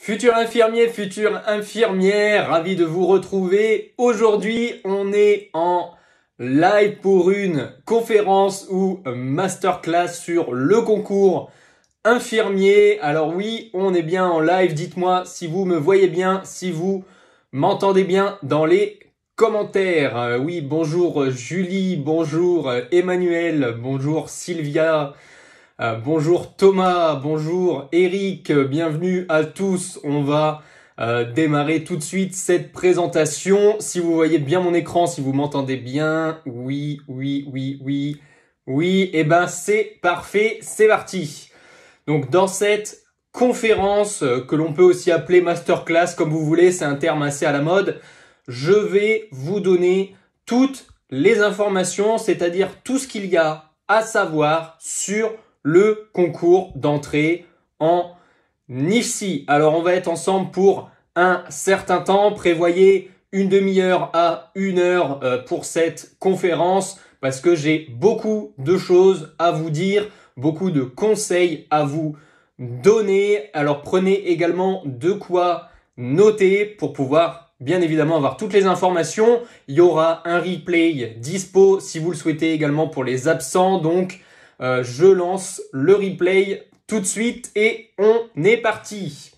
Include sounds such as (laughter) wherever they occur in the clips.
Futur infirmier, future infirmière, ravi de vous retrouver. Aujourd'hui, on est en live pour une conférence ou masterclass sur le concours infirmier. Alors oui, on est bien en live. Dites-moi si vous me voyez bien, si vous m'entendez bien dans les commentaires. Euh, oui, bonjour euh, Julie, bonjour euh, Emmanuel, bonjour Sylvia. Euh, bonjour Thomas, bonjour Eric, euh, bienvenue à tous. On va euh, démarrer tout de suite cette présentation. Si vous voyez bien mon écran, si vous m'entendez bien, oui, oui, oui, oui, oui, et eh ben c'est parfait, c'est parti. Donc dans cette conférence que l'on peut aussi appeler masterclass comme vous voulez, c'est un terme assez à la mode, je vais vous donner toutes les informations, c'est-à-dire tout ce qu'il y a à savoir sur le concours d'entrée en IFSI. Alors on va être ensemble pour un certain temps. Prévoyez une demi-heure à une heure euh, pour cette conférence parce que j'ai beaucoup de choses à vous dire, beaucoup de conseils à vous donner. Alors prenez également de quoi noter pour pouvoir bien évidemment avoir toutes les informations. Il y aura un replay dispo si vous le souhaitez également pour les absents. Donc euh, je lance le replay tout de suite et on est parti.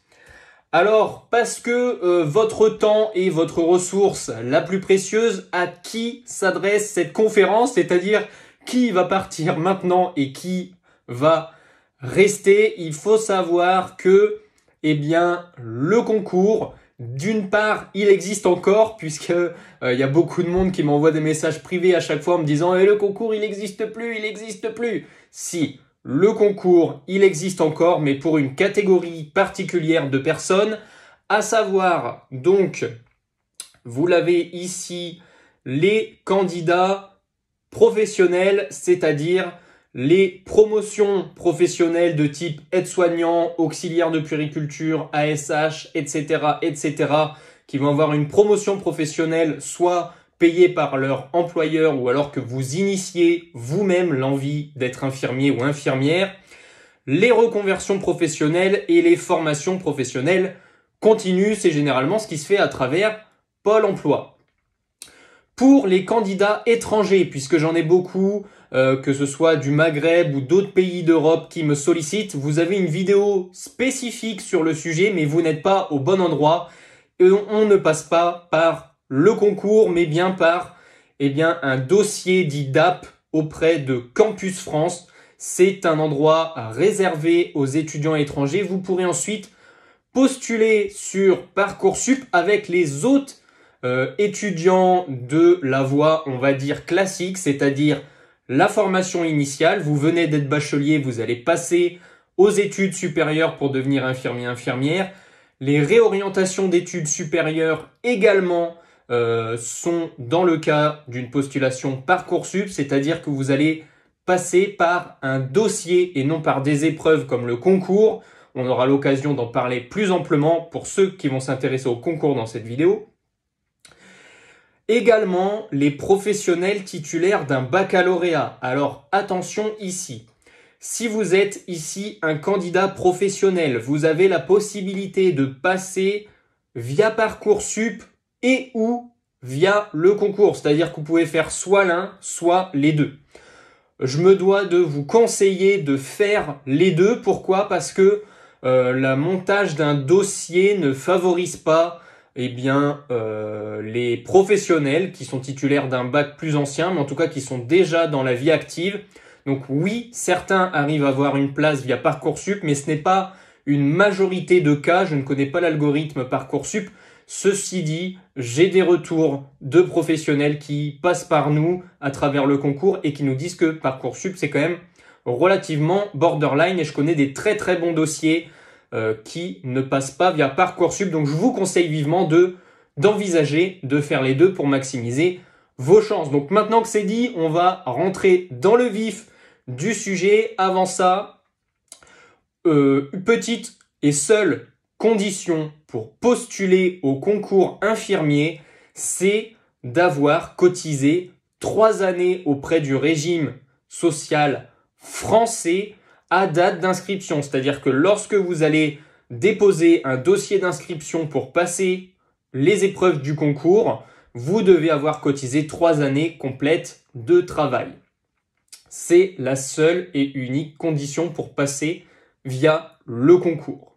Alors, parce que euh, votre temps est votre ressource la plus précieuse, à qui s'adresse cette conférence C'est-à-dire qui va partir maintenant et qui va rester Il faut savoir que, eh bien, le concours d'une part, il existe encore, puisque il euh, y a beaucoup de monde qui m'envoie des messages privés à chaque fois en me disant eh, le concours, il n'existe plus, il n'existe plus !» Si, le concours, il existe encore, mais pour une catégorie particulière de personnes, à savoir, donc, vous l'avez ici, les candidats professionnels, c'est-à-dire les promotions professionnelles de type aide-soignant, auxiliaire de puériculture, ASH, etc., etc., qui vont avoir une promotion professionnelle soit payée par leur employeur ou alors que vous initiez vous-même l'envie d'être infirmier ou infirmière, les reconversions professionnelles et les formations professionnelles continuent. c'est généralement ce qui se fait à travers Pôle Emploi pour les candidats étrangers, puisque j'en ai beaucoup, euh, que ce soit du Maghreb ou d'autres pays d'Europe qui me sollicitent, vous avez une vidéo spécifique sur le sujet, mais vous n'êtes pas au bon endroit. Et on ne passe pas par le concours, mais bien par eh bien, un dossier dit DAP auprès de Campus France. C'est un endroit réservé aux étudiants étrangers. Vous pourrez ensuite postuler sur Parcoursup avec les autres euh, étudiant de la voie, on va dire, classique, c'est-à-dire la formation initiale. Vous venez d'être bachelier, vous allez passer aux études supérieures pour devenir infirmier, infirmière. Les réorientations d'études supérieures également euh, sont dans le cas d'une postulation Parcoursup, c'est-à-dire que vous allez passer par un dossier et non par des épreuves comme le concours. On aura l'occasion d'en parler plus amplement pour ceux qui vont s'intéresser au concours dans cette vidéo. Également, les professionnels titulaires d'un baccalauréat. Alors attention ici. Si vous êtes ici un candidat professionnel, vous avez la possibilité de passer via Parcoursup et ou via le concours. C'est-à-dire que vous pouvez faire soit l'un, soit les deux. Je me dois de vous conseiller de faire les deux. Pourquoi Parce que le euh, la montage d'un dossier ne favorise pas eh bien, euh, les professionnels qui sont titulaires d'un bac plus ancien, mais en tout cas qui sont déjà dans la vie active. Donc oui, certains arrivent à avoir une place via Parcoursup, mais ce n'est pas une majorité de cas. Je ne connais pas l'algorithme Parcoursup. Ceci dit, j'ai des retours de professionnels qui passent par nous à travers le concours et qui nous disent que Parcoursup, c'est quand même relativement borderline et je connais des très très bons dossiers euh, qui ne passe pas via Parcoursup. Donc je vous conseille vivement de d'envisager de faire les deux pour maximiser vos chances. Donc maintenant que c'est dit, on va rentrer dans le vif du sujet. Avant ça, euh, petite et seule condition pour postuler au concours infirmier, c'est d'avoir cotisé trois années auprès du régime social français à date d'inscription. C'est-à-dire que lorsque vous allez déposer un dossier d'inscription pour passer les épreuves du concours, vous devez avoir cotisé trois années complètes de travail. C'est la seule et unique condition pour passer via le concours.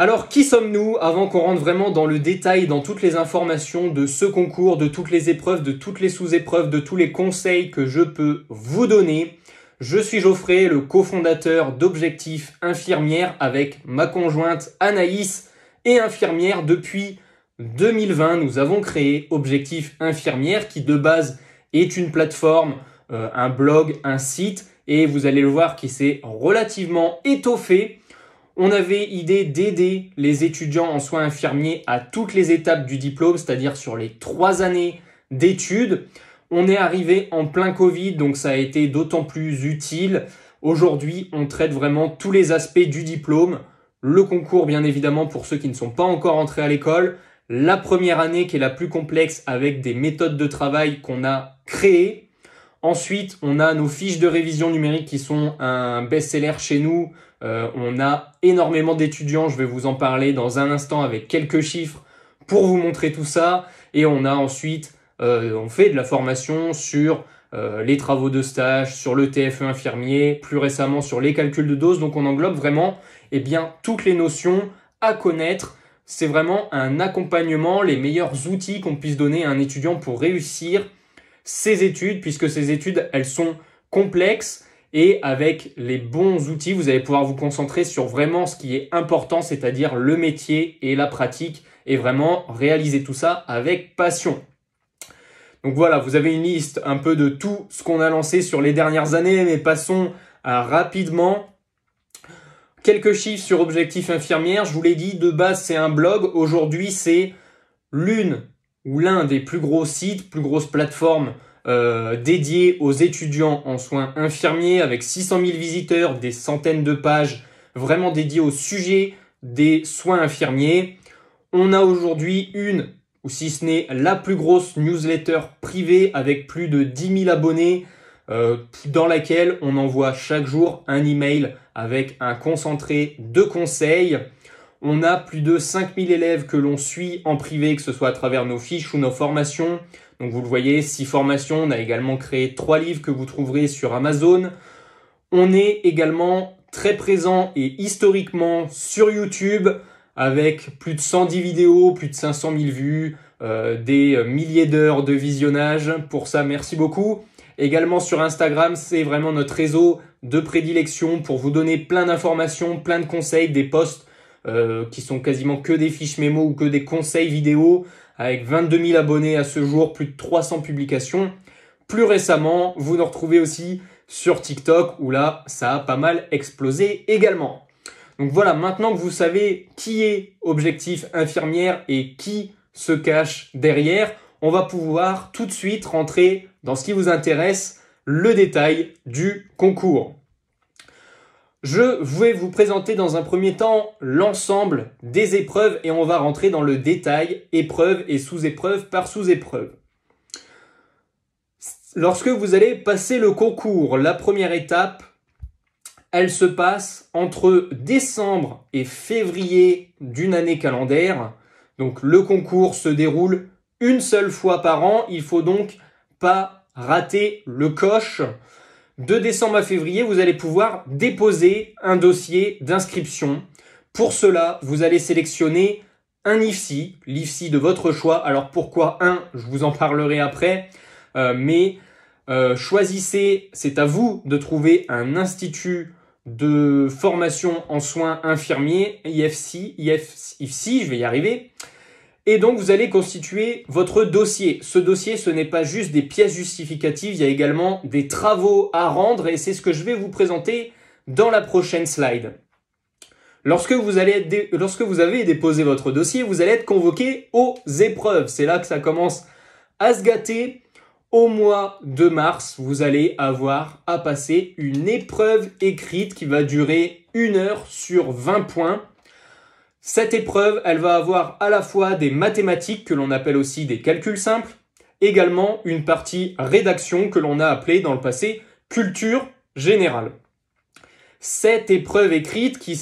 Alors qui sommes-nous avant qu'on rentre vraiment dans le détail, dans toutes les informations de ce concours, de toutes les épreuves, de toutes les sous-épreuves, de tous les conseils que je peux vous donner je suis Geoffrey, le cofondateur d'Objectif Infirmière avec ma conjointe Anaïs et infirmière depuis 2020. Nous avons créé Objectif Infirmière qui de base est une plateforme, euh, un blog, un site et vous allez le voir qui s'est relativement étoffé. On avait idée d'aider les étudiants en soins infirmiers à toutes les étapes du diplôme, c'est-à-dire sur les trois années d'études. On est arrivé en plein Covid, donc ça a été d'autant plus utile. Aujourd'hui, on traite vraiment tous les aspects du diplôme. Le concours, bien évidemment, pour ceux qui ne sont pas encore entrés à l'école. La première année qui est la plus complexe avec des méthodes de travail qu'on a créées. Ensuite, on a nos fiches de révision numérique qui sont un best-seller chez nous. Euh, on a énormément d'étudiants, je vais vous en parler dans un instant avec quelques chiffres pour vous montrer tout ça. Et on a ensuite euh, on fait de la formation sur euh, les travaux de stage, sur le TFE infirmier, plus récemment sur les calculs de doses. Donc on englobe vraiment eh bien, toutes les notions à connaître. C'est vraiment un accompagnement, les meilleurs outils qu'on puisse donner à un étudiant pour réussir ses études, puisque ces études, elles sont complexes. Et avec les bons outils, vous allez pouvoir vous concentrer sur vraiment ce qui est important, c'est-à-dire le métier et la pratique, et vraiment réaliser tout ça avec passion. Donc voilà, vous avez une liste un peu de tout ce qu'on a lancé sur les dernières années, mais passons à rapidement quelques chiffres sur Objectif Infirmière. Je vous l'ai dit, de base c'est un blog. Aujourd'hui c'est l'une ou l'un des plus gros sites, plus grosses plateformes dédiée euh, dédiées aux étudiants en soins infirmiers avec 600 000 visiteurs, des centaines de pages vraiment dédiées au sujet des soins infirmiers. On a aujourd'hui une ou si ce n'est la plus grosse newsletter privée avec plus de 10 000 abonnés, euh, dans laquelle on envoie chaque jour un email avec un concentré de conseils. On a plus de 5000 élèves que l'on suit en privé, que ce soit à travers nos fiches ou nos formations. Donc vous le voyez, 6 formations, on a également créé 3 livres que vous trouverez sur Amazon. On est également très présent et historiquement sur YouTube avec plus de 110 vidéos, plus de 500 000 vues, euh, des milliers d'heures de visionnage. Pour ça, merci beaucoup. Également sur Instagram, c'est vraiment notre réseau de prédilection pour vous donner plein d'informations, plein de conseils, des posts euh, qui sont quasiment que des fiches mémo ou que des conseils vidéo, avec 22 000 abonnés à ce jour, plus de 300 publications. Plus récemment, vous nous retrouvez aussi sur TikTok, où là, ça a pas mal explosé également. Donc voilà, maintenant que vous savez qui est objectif infirmière et qui se cache derrière, on va pouvoir tout de suite rentrer dans ce qui vous intéresse, le détail du concours. Je vais vous présenter dans un premier temps l'ensemble des épreuves et on va rentrer dans le détail épreuve et sous-épreuve par sous-épreuve. Lorsque vous allez passer le concours, la première étape, elle se passe entre décembre et février d'une année calendaire. Donc le concours se déroule une seule fois par an. Il faut donc pas rater le coche. De décembre à février, vous allez pouvoir déposer un dossier d'inscription. Pour cela, vous allez sélectionner un IFSI, l'IFSI de votre choix. Alors pourquoi un Je vous en parlerai après. Euh, mais euh, choisissez, c'est à vous de trouver un institut de formation en soins infirmiers, IFC, IFC, je vais y arriver. Et donc, vous allez constituer votre dossier. Ce dossier, ce n'est pas juste des pièces justificatives, il y a également des travaux à rendre et c'est ce que je vais vous présenter dans la prochaine slide. vous, allez Lorsque vous avez déposé votre dossier, vous allez être convoqué aux épreuves. C'est là que ça commence à se gâter au mois de mars, vous allez avoir à passer une épreuve écrite qui va durer une heure sur 20 points. Cette épreuve, elle va avoir à la fois des mathématiques que l'on appelle aussi des calculs simples, également une partie rédaction que l'on a appelée dans le passé culture générale. Cette épreuve écrite qui,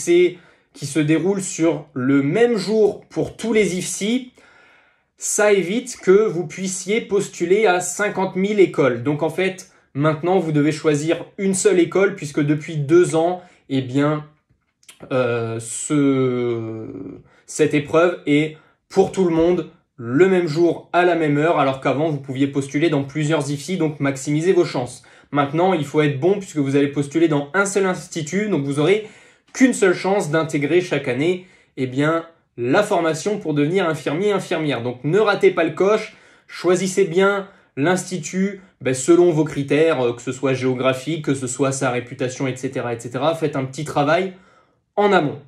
qui se déroule sur le même jour pour tous les IFCI ça évite que vous puissiez postuler à 50 000 écoles. Donc en fait, maintenant, vous devez choisir une seule école puisque depuis deux ans, eh bien, euh, ce, cette épreuve est pour tout le monde le même jour à la même heure, alors qu'avant, vous pouviez postuler dans plusieurs IFI, donc maximiser vos chances. Maintenant, il faut être bon puisque vous allez postuler dans un seul institut, donc vous aurez qu'une seule chance d'intégrer chaque année, eh bien, la formation pour devenir infirmier, infirmière. Donc ne ratez pas le coche, choisissez bien l'institut ben, selon vos critères, euh, que ce soit géographique, que ce soit sa réputation, etc. etc. Faites un petit travail en amont.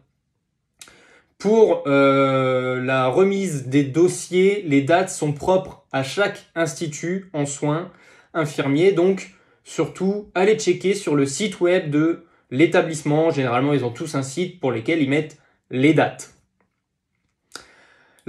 Pour euh, la remise des dossiers, les dates sont propres à chaque institut en soins infirmiers. Donc, surtout, allez checker sur le site web de l'établissement. Généralement, ils ont tous un site pour lequel ils mettent les dates.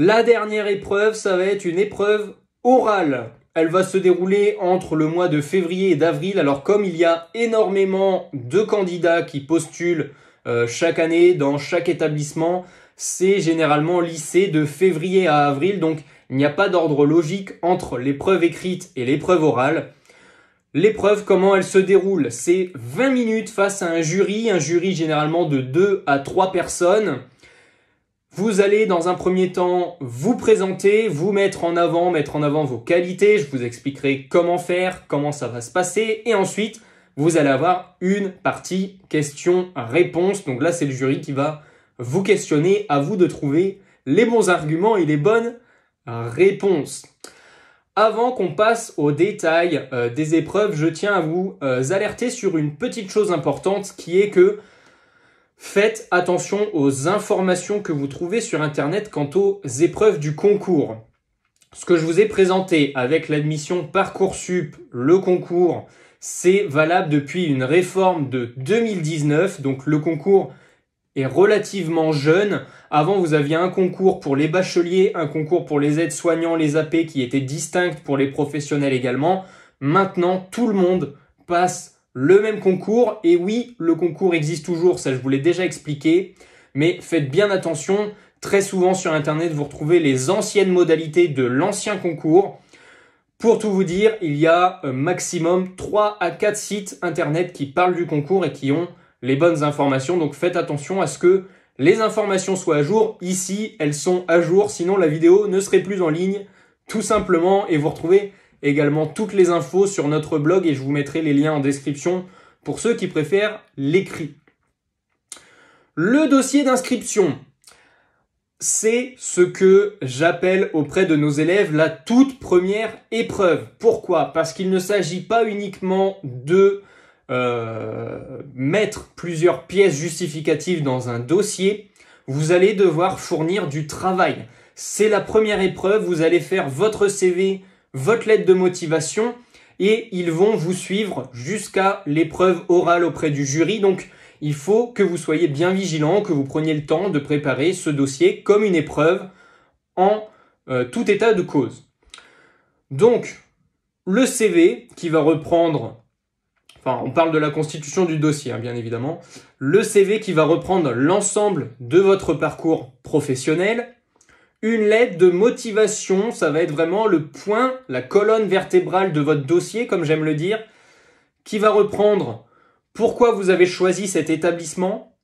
La dernière épreuve, ça va être une épreuve orale. Elle va se dérouler entre le mois de février et d'avril. Alors comme il y a énormément de candidats qui postulent euh, chaque année dans chaque établissement, c'est généralement lycée de février à avril. Donc il n'y a pas d'ordre logique entre l'épreuve écrite et l'épreuve orale. L'épreuve, comment elle se déroule C'est 20 minutes face à un jury, un jury généralement de 2 à 3 personnes. Vous allez dans un premier temps vous présenter, vous mettre en avant, mettre en avant vos qualités, je vous expliquerai comment faire, comment ça va se passer, et ensuite vous allez avoir une partie question-réponse. Donc là c'est le jury qui va vous questionner, à vous de trouver les bons arguments et les bonnes réponses. Avant qu'on passe aux détails euh, des épreuves, je tiens à vous euh, alerter sur une petite chose importante qui est que Faites attention aux informations que vous trouvez sur Internet quant aux épreuves du concours. Ce que je vous ai présenté avec l'admission Parcoursup, le concours, c'est valable depuis une réforme de 2019, donc le concours est relativement jeune. Avant, vous aviez un concours pour les bacheliers, un concours pour les aides-soignants, les AP qui étaient distincts pour les professionnels également. Maintenant, tout le monde passe le même concours. Et oui, le concours existe toujours, ça je vous l'ai déjà expliqué. Mais faites bien attention, très souvent sur Internet, vous retrouvez les anciennes modalités de l'ancien concours. Pour tout vous dire, il y a euh, maximum 3 à 4 sites Internet qui parlent du concours et qui ont les bonnes informations. Donc faites attention à ce que les informations soient à jour. Ici, elles sont à jour, sinon la vidéo ne serait plus en ligne, tout simplement, et vous retrouvez également toutes les infos sur notre blog et je vous mettrai les liens en description pour ceux qui préfèrent l'écrit. Le dossier d'inscription, c'est ce que j'appelle auprès de nos élèves la toute première épreuve. Pourquoi Parce qu'il ne s'agit pas uniquement de euh, mettre plusieurs pièces justificatives dans un dossier, vous allez devoir fournir du travail. C'est la première épreuve, vous allez faire votre CV votre lettre de motivation et ils vont vous suivre jusqu'à l'épreuve orale auprès du jury. Donc, il faut que vous soyez bien vigilant, que vous preniez le temps de préparer ce dossier comme une épreuve en euh, tout état de cause. Donc, le CV qui va reprendre, enfin on parle de la constitution du dossier hein, bien évidemment, le CV qui va reprendre l'ensemble de votre parcours professionnel, une lettre de motivation, ça va être vraiment le point, la colonne vertébrale de votre dossier, comme j'aime le dire, qui va reprendre pourquoi vous avez choisi cet établissement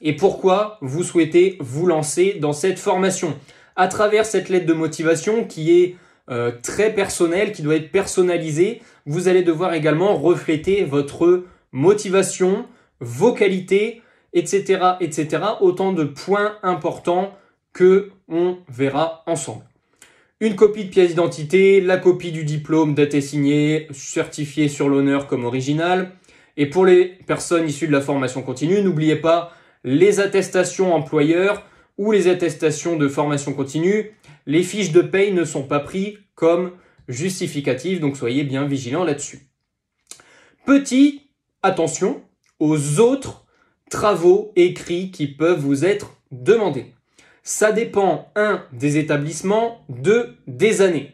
et pourquoi vous souhaitez vous lancer dans cette formation. À travers cette lettre de motivation qui est euh, très personnelle, qui doit être personnalisée, vous allez devoir également refléter votre motivation, vos qualités, etc., etc. Autant de points importants que on verra ensemble. Une copie de pièce d'identité, la copie du diplôme daté signé, certifié sur l'honneur comme original. Et pour les personnes issues de la formation continue, n'oubliez pas les attestations employeurs ou les attestations de formation continue. Les fiches de paye ne sont pas prises comme justificatives, donc soyez bien vigilants là-dessus. Petit attention aux autres travaux écrits qui peuvent vous être demandés. Ça dépend, un, des établissements, deux, des années.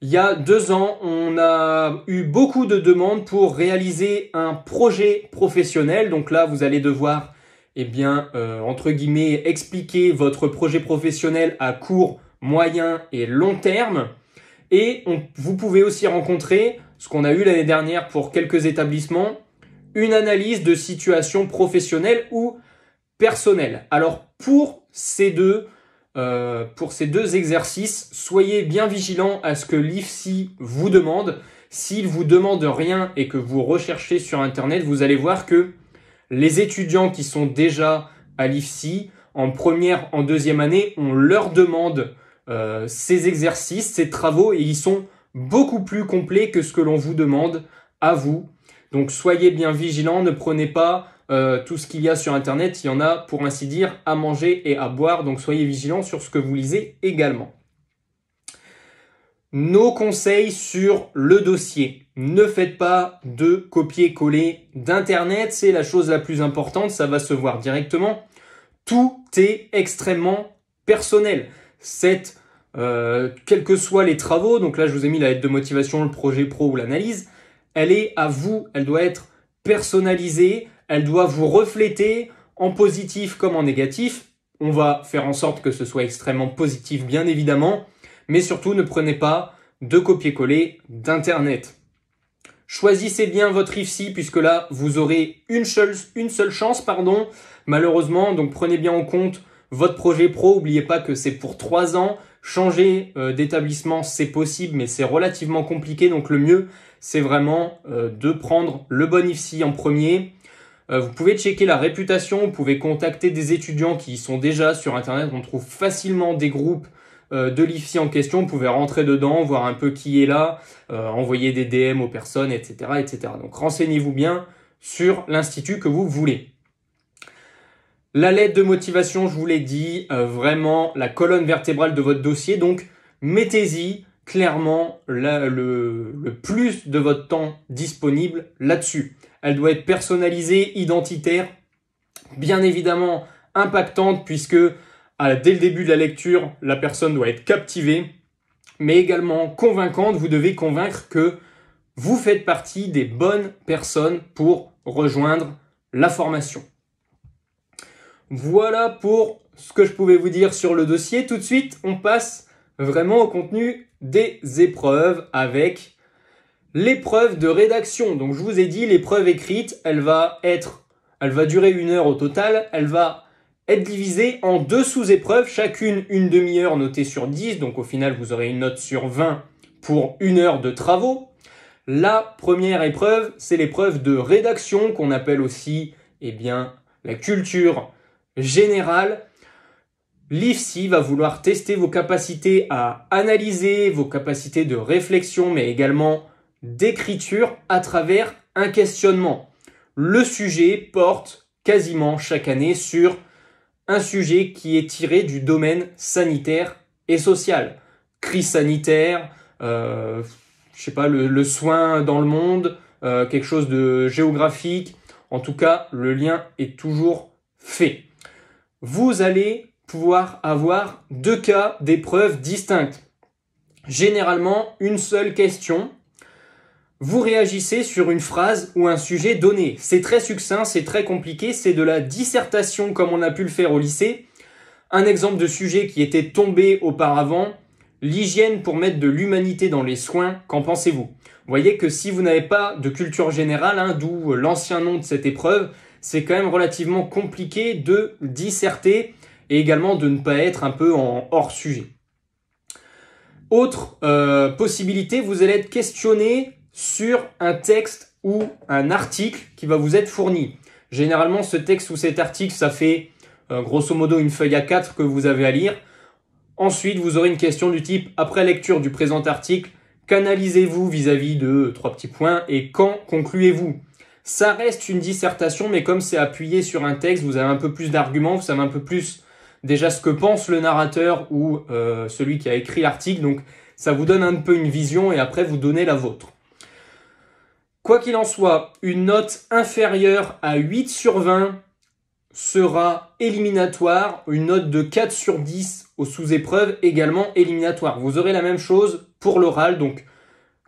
Il y a deux ans, on a eu beaucoup de demandes pour réaliser un projet professionnel. Donc là, vous allez devoir, eh bien, euh, entre guillemets, expliquer votre projet professionnel à court, moyen et long terme. Et vous pouvez aussi rencontrer, ce qu'on a eu l'année dernière pour quelques établissements, une analyse de situation professionnelle ou personnelle. Alors pour ces deux, euh, pour ces deux exercices, soyez bien vigilants à ce que l'IFSI vous demande. S'il vous demande rien et que vous recherchez sur Internet, vous allez voir que les étudiants qui sont déjà à l'IFSI, en première, en deuxième année, on leur demande euh, ces exercices, ces travaux, et ils sont beaucoup plus complets que ce que l'on vous demande à vous. Donc soyez bien vigilants, ne prenez pas euh, tout ce qu'il y a sur Internet, il y en a pour ainsi dire à manger et à boire, donc soyez vigilants sur ce que vous lisez également. Nos conseils sur le dossier. Ne faites pas de copier-coller d'Internet, c'est la chose la plus importante, ça va se voir directement. Tout est extrêmement personnel. Euh, quels que soient les travaux, donc là je vous ai mis la lettre de motivation, le projet pro ou l'analyse, elle est à vous, elle doit être personnalisée, elle doit vous refléter en positif comme en négatif. On va faire en sorte que ce soit extrêmement positif, bien évidemment, mais surtout ne prenez pas de copier-coller d'Internet. Choisissez bien votre IFSI puisque là, vous aurez une seule, chance, pardon, malheureusement, donc prenez bien en compte votre projet pro, n'oubliez pas que c'est pour 3 ans, changer euh, d'établissement, c'est possible, mais c'est relativement compliqué, donc le mieux, c'est vraiment euh, de prendre le bon IFSI en premier, euh, vous pouvez checker la réputation, vous pouvez contacter des étudiants qui sont déjà sur Internet. On trouve facilement des groupes euh, de l'IFSI en question. Vous pouvez rentrer dedans, voir un peu qui est là, euh, envoyer des DM aux personnes, etc. etc. Donc renseignez-vous bien sur l'institut que vous voulez. La lettre de motivation, je vous l'ai dit, vraiment la colonne vertébrale de votre dossier. Donc mettez-y clairement le plus de votre temps disponible là-dessus. Elle doit être personnalisée, identitaire, bien évidemment impactante puisque dès le début de la lecture, la personne doit être captivée, mais également convaincante. Vous devez convaincre que vous faites partie des bonnes personnes pour rejoindre la formation. Voilà pour ce que je pouvais vous dire sur le dossier. Tout de suite, on passe vraiment au contenu des épreuves avec l'épreuve de rédaction. Donc je vous ai dit, l'épreuve écrite, elle va être, elle va durer une heure au total, elle va être divisée en deux sous-épreuves, chacune une demi-heure notée sur 10, donc au final vous aurez une note sur 20 pour une heure de travaux. La première épreuve, c'est l'épreuve de rédaction qu'on appelle aussi, eh bien, la culture générale. L'IFSI va vouloir tester vos capacités à analyser, vos capacités de réflexion, mais également d'écriture à travers un questionnement. Le sujet porte quasiment chaque année sur un sujet qui est tiré du domaine sanitaire et social. Crise sanitaire, euh, je sais pas, le, soin dans le monde, euh, quelque chose de géographique. En tout cas, le lien est toujours fait. Vous allez pouvoir avoir deux cas d'épreuves distinctes. Généralement, une seule question vous réagissez sur une phrase ou un sujet donné. C'est très succinct, c'est très compliqué, c'est de la dissertation comme on a pu le faire au lycée. Un exemple de sujet qui était tombé auparavant, l'hygiène pour mettre de l'humanité dans les soins, qu'en pensez-vous Vous voyez que si vous n'avez pas de culture générale, hein, d'où euh, l'ancien nom de cette épreuve, c'est quand même relativement compliqué de disserter et également de ne pas être un peu en hors sujet. Autre euh, possibilité, vous allez être questionné sur un texte ou un article qui va vous être fourni. Généralement, ce texte ou cet article, ça fait euh, grosso modo une feuille à 4 que vous avez à lire. Ensuite, vous aurez une question du type après lecture du présent article, canalisez vous vis vis-à-vis de trois petits points et quand concluez-vous Ça reste une dissertation, mais comme c'est appuyé sur un texte, vous avez un peu plus d'arguments, vous savez un peu plus déjà ce que pense le narrateur ou euh, celui qui a écrit l'article. Donc, ça vous donne un peu une vision et après vous donnez la vôtre. Quoi qu'il en soit, une note inférieure à 8 sur 20 sera éliminatoire, une note de 4 sur 10 aux sous-épreuves également éliminatoire. Vous aurez la même chose pour l'oral, donc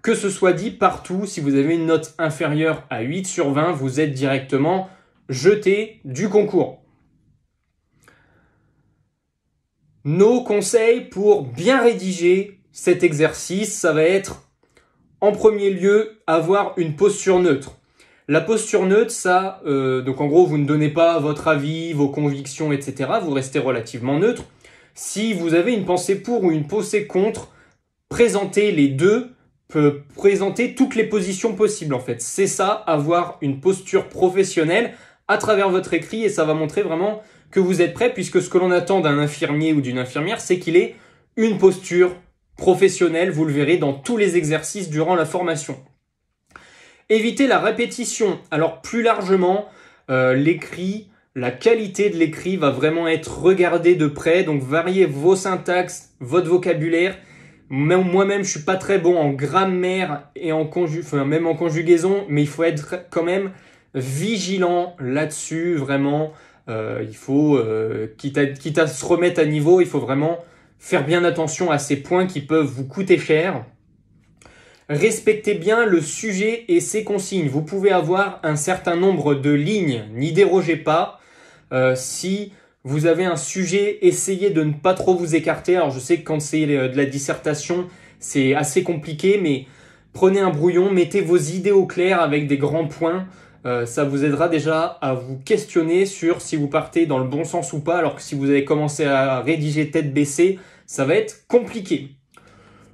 que ce soit dit partout, si vous avez une note inférieure à 8 sur 20, vous êtes directement jeté du concours. Nos conseils pour bien rédiger cet exercice, ça va être en premier lieu, avoir une posture neutre. La posture neutre, ça, euh, donc en gros, vous ne donnez pas votre avis, vos convictions, etc. Vous restez relativement neutre. Si vous avez une pensée pour ou une pensée contre, présentez les deux, peut présenter toutes les positions possibles en fait. C'est ça, avoir une posture professionnelle à travers votre écrit et ça va montrer vraiment que vous êtes prêt puisque ce que l'on attend d'un infirmier ou d'une infirmière, c'est qu'il ait une posture professionnel, vous le verrez dans tous les exercices durant la formation. Évitez la répétition. Alors plus largement, euh, l'écrit, la qualité de l'écrit va vraiment être regardée de près, donc variez vos syntaxes, votre vocabulaire. Moi-même, je suis pas très bon en grammaire et en conju enfin, même en conjugaison, mais il faut être quand même vigilant là-dessus, vraiment. Euh, il faut, euh, quitte, à, quitte, à, se remettre à niveau, il faut vraiment faire bien attention à ces points qui peuvent vous coûter cher. Respectez bien le sujet et ses consignes. Vous pouvez avoir un certain nombre de lignes, n'y dérogez pas. Euh, si vous avez un sujet, essayez de ne pas trop vous écarter. Alors je sais que quand c'est euh, de la dissertation, c'est assez compliqué, mais prenez un brouillon, mettez vos idées au clair avec des grands points. Euh, ça vous aidera déjà à vous questionner sur si vous partez dans le bon sens ou pas, alors que si vous avez commencé à rédiger tête baissée, ça va être compliqué.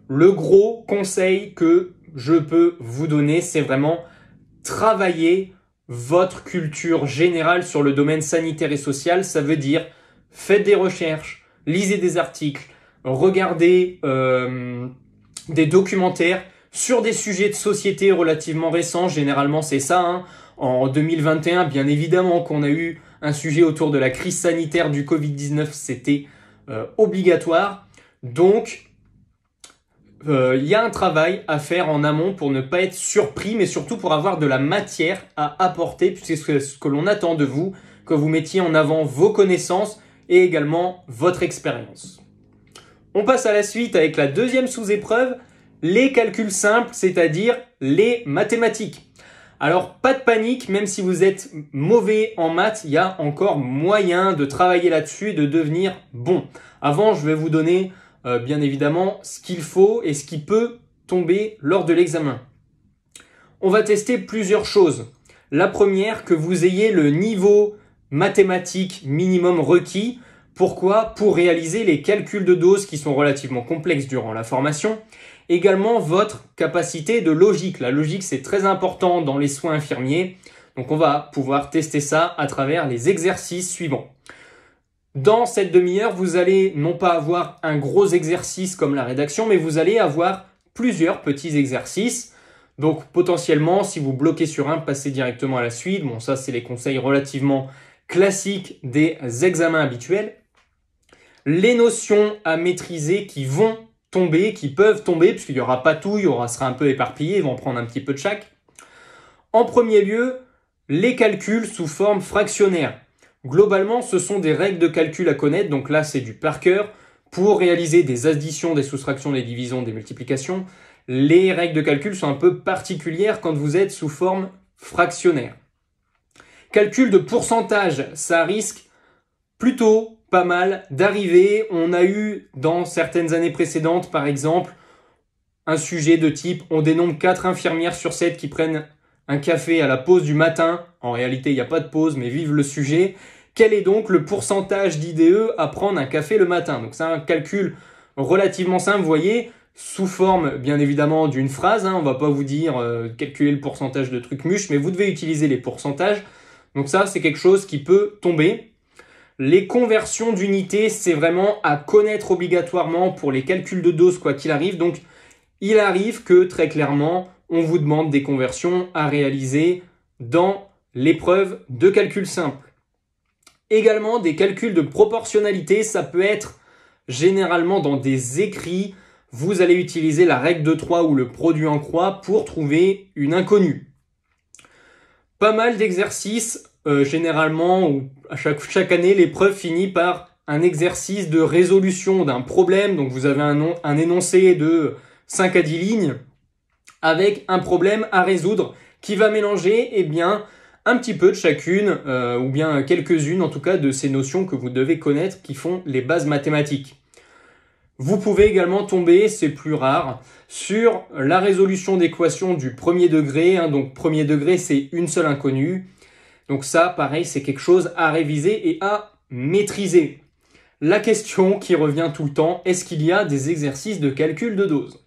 Le gros conseil que je peux vous donner, c'est vraiment travailler votre culture générale sur le domaine sanitaire et social. Ça veut dire faites des recherches, lisez des articles, regardez euh, des documentaires sur des sujets de société relativement récents. Généralement, c'est ça. Hein. En 2021, bien évidemment qu'on a eu un sujet autour de la crise sanitaire du Covid-19, c'était euh, obligatoire. Donc, euh, il y a un travail à faire en amont pour ne pas être surpris, mais surtout pour avoir de la matière à apporter, puisque c'est ce que l'on attend de vous, que vous mettiez en avant vos connaissances et également votre expérience. On passe à la suite avec la deuxième sous-épreuve, les calculs simples, c'est-à-dire les mathématiques. Alors pas de panique, même si vous êtes mauvais en maths, il y a encore moyen de travailler là-dessus et de devenir bon. Avant, je vais vous donner euh, bien évidemment ce qu'il faut et ce qui peut tomber lors de l'examen. On va tester plusieurs choses. La première, que vous ayez le niveau mathématique minimum requis. Pourquoi Pour réaliser les calculs de doses qui sont relativement complexes durant la formation Également votre capacité de logique. La logique, c'est très important dans les soins infirmiers. Donc on va pouvoir tester ça à travers les exercices suivants. Dans cette demi-heure, vous allez non pas avoir un gros exercice comme la rédaction, mais vous allez avoir plusieurs petits exercices. Donc potentiellement, si vous bloquez sur un, passez directement à la suite. Bon, ça, c'est les conseils relativement classiques des examens habituels. Les notions à maîtriser qui vont tomber, qui peuvent tomber, puisqu'il n'y aura pas tout, il y aura, sera un peu éparpillé, ils vont prendre un petit peu de chaque. En premier lieu, les calculs sous forme fractionnaire. Globalement, ce sont des règles de calcul à connaître, donc là c'est du par cœur, pour réaliser des additions, des soustractions, des divisions, des multiplications. Les règles de calcul sont un peu particulières quand vous êtes sous forme fractionnaire. Calcul de pourcentage, ça risque plutôt pas mal d'arrivées. On a eu dans certaines années précédentes, par exemple, un sujet de type on dénombre 4 infirmières sur 7 qui prennent un café à la pause du matin. En réalité, il n'y a pas de pause, mais vive le sujet. Quel est donc le pourcentage d'IDE à prendre un café le matin Donc c'est un calcul relativement simple, vous voyez, sous forme bien évidemment d'une phrase. On hein. on va pas vous dire euh, calculer le pourcentage de trucs mûches, mais vous devez utiliser les pourcentages. Donc ça, c'est quelque chose qui peut tomber. Les conversions d'unités, c'est vraiment à connaître obligatoirement pour les calculs de doses, quoi qu'il arrive. Donc, il arrive que très clairement, on vous demande des conversions à réaliser dans l'épreuve de calcul simple. Également, des calculs de proportionnalité, ça peut être généralement dans des écrits. Vous allez utiliser la règle de 3 ou le produit en croix pour trouver une inconnue. Pas mal d'exercices euh, généralement, ou à chaque, chaque année, l'épreuve finit par un exercice de résolution d'un problème. Donc vous avez un, un énoncé de 5 à 10 lignes avec un problème à résoudre qui va mélanger eh bien, un petit peu de chacune, euh, ou bien quelques-unes en tout cas, de ces notions que vous devez connaître qui font les bases mathématiques. Vous pouvez également tomber, c'est plus rare, sur la résolution d'équations du premier degré. Hein. donc premier degré, c'est une seule inconnue. Donc ça, pareil, c'est quelque chose à réviser et à maîtriser. La question qui revient tout le temps, est-ce qu'il y a des exercices de calcul de dose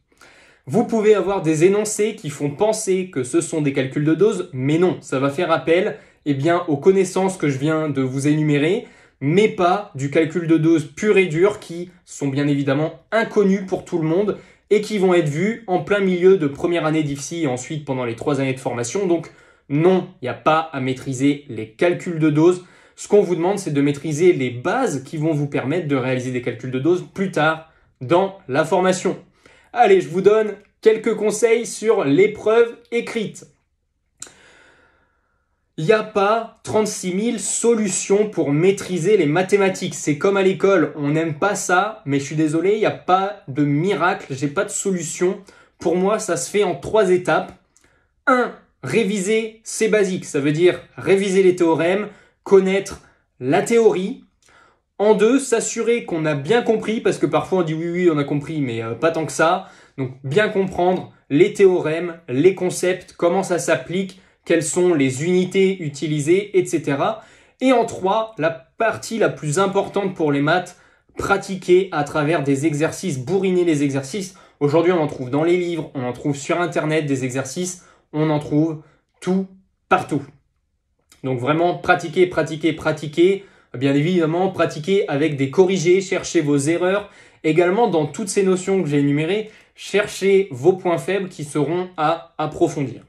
Vous pouvez avoir des énoncés qui font penser que ce sont des calculs de dose, mais non, ça va faire appel eh bien, aux connaissances que je viens de vous énumérer, mais pas du calcul de dose pur et dur qui sont bien évidemment inconnus pour tout le monde et qui vont être vus en plein milieu de première année d'IFSI et ensuite pendant les trois années de formation. Donc non, il n'y a pas à maîtriser les calculs de doses. Ce qu'on vous demande, c'est de maîtriser les bases qui vont vous permettre de réaliser des calculs de doses plus tard dans la formation. Allez, je vous donne quelques conseils sur l'épreuve écrite. Il n'y a pas 36 000 solutions pour maîtriser les mathématiques. C'est comme à l'école, on n'aime pas ça, mais je suis désolé, il n'y a pas de miracle, j'ai pas de solution. Pour moi, ça se fait en trois étapes. 1 réviser ses basiques, ça veut dire réviser les théorèmes, connaître la théorie. En deux, s'assurer qu'on a bien compris, parce que parfois on dit oui, oui, on a compris, mais euh, pas tant que ça. Donc bien comprendre les théorèmes, les concepts, comment ça s'applique, quelles sont les unités utilisées, etc. Et en trois, la partie la plus importante pour les maths, pratiquer à travers des exercices, bourriner les exercices. Aujourd'hui, on en trouve dans les livres, on en trouve sur Internet des exercices on en trouve tout partout. Donc vraiment, pratiquez, pratiquez, pratiquez. Bien évidemment, pratiquez avec des corrigés, cherchez vos erreurs. Également, dans toutes ces notions que j'ai énumérées, cherchez vos points faibles qui seront à approfondir.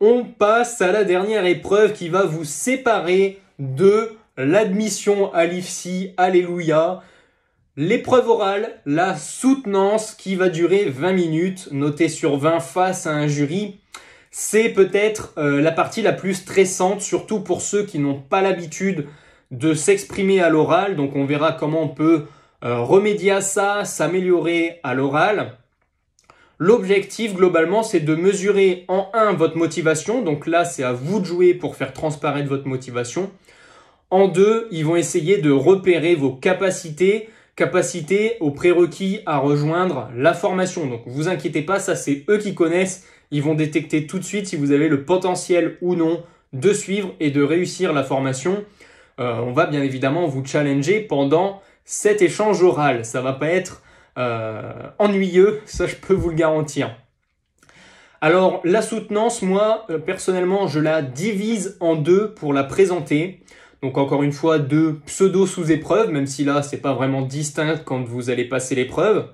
On passe à la dernière épreuve qui va vous séparer de l'admission à l'IFSI. Alléluia. L'épreuve orale, la soutenance qui va durer 20 minutes, notée sur 20 face à un jury, c'est peut-être euh, la partie la plus stressante, surtout pour ceux qui n'ont pas l'habitude de s'exprimer à l'oral. Donc on verra comment on peut euh, remédier à ça, s'améliorer à l'oral. L'objectif globalement, c'est de mesurer en 1 votre motivation. Donc là, c'est à vous de jouer pour faire transparaître votre motivation. En 2, ils vont essayer de repérer vos capacités, capacité aux prérequis à rejoindre la formation. Donc vous inquiétez pas, ça c'est eux qui connaissent. Ils vont détecter tout de suite si vous avez le potentiel ou non de suivre et de réussir la formation. Euh, on va bien évidemment vous challenger pendant cet échange oral. Ça va pas être euh, ennuyeux, ça je peux vous le garantir. Alors la soutenance, moi euh, personnellement, je la divise en deux pour la présenter. Donc encore une fois, deux pseudo sous-épreuves, même si là, c'est pas vraiment distinct quand vous allez passer l'épreuve.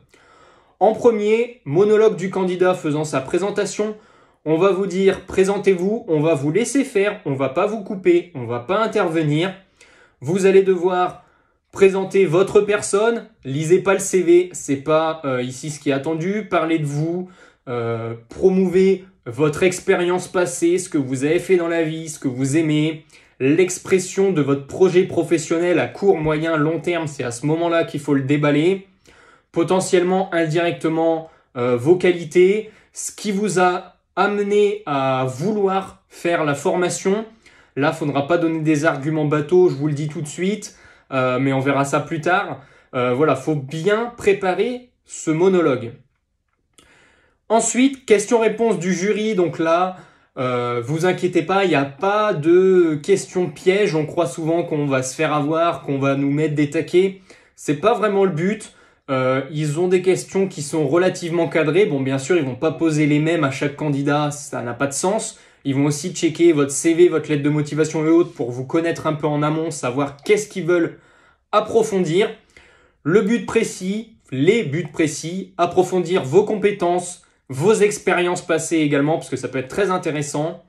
En premier, monologue du candidat faisant sa présentation. On va vous dire présentez-vous, on va vous laisser faire, on va pas vous couper, on va pas intervenir. Vous allez devoir présenter votre personne, lisez pas le CV, c'est pas euh, ici ce qui est attendu, parlez de vous, euh, promouvez votre expérience passée, ce que vous avez fait dans la vie, ce que vous aimez, l'expression de votre projet professionnel à court, moyen, long terme. C'est à ce moment-là qu'il faut le déballer. Potentiellement, indirectement, euh, vos qualités, ce qui vous a amené à vouloir faire la formation. Là, il faudra pas donner des arguments bateaux, je vous le dis tout de suite, euh, mais on verra ça plus tard. Euh, voilà, faut bien préparer ce monologue. Ensuite, question-réponse du jury. Donc là, euh, vous inquiétez pas, il n'y a pas de questions pièges. On croit souvent qu'on va se faire avoir, qu'on va nous mettre des taquets. C'est pas vraiment le but. Euh, ils ont des questions qui sont relativement cadrées. Bon, bien sûr, ils vont pas poser les mêmes à chaque candidat, ça n'a pas de sens. Ils vont aussi checker votre CV, votre lettre de motivation et autres pour vous connaître un peu en amont, savoir qu'est-ce qu'ils veulent approfondir. Le but précis, les buts précis, approfondir vos compétences, vos expériences passées également, parce que ça peut être très intéressant.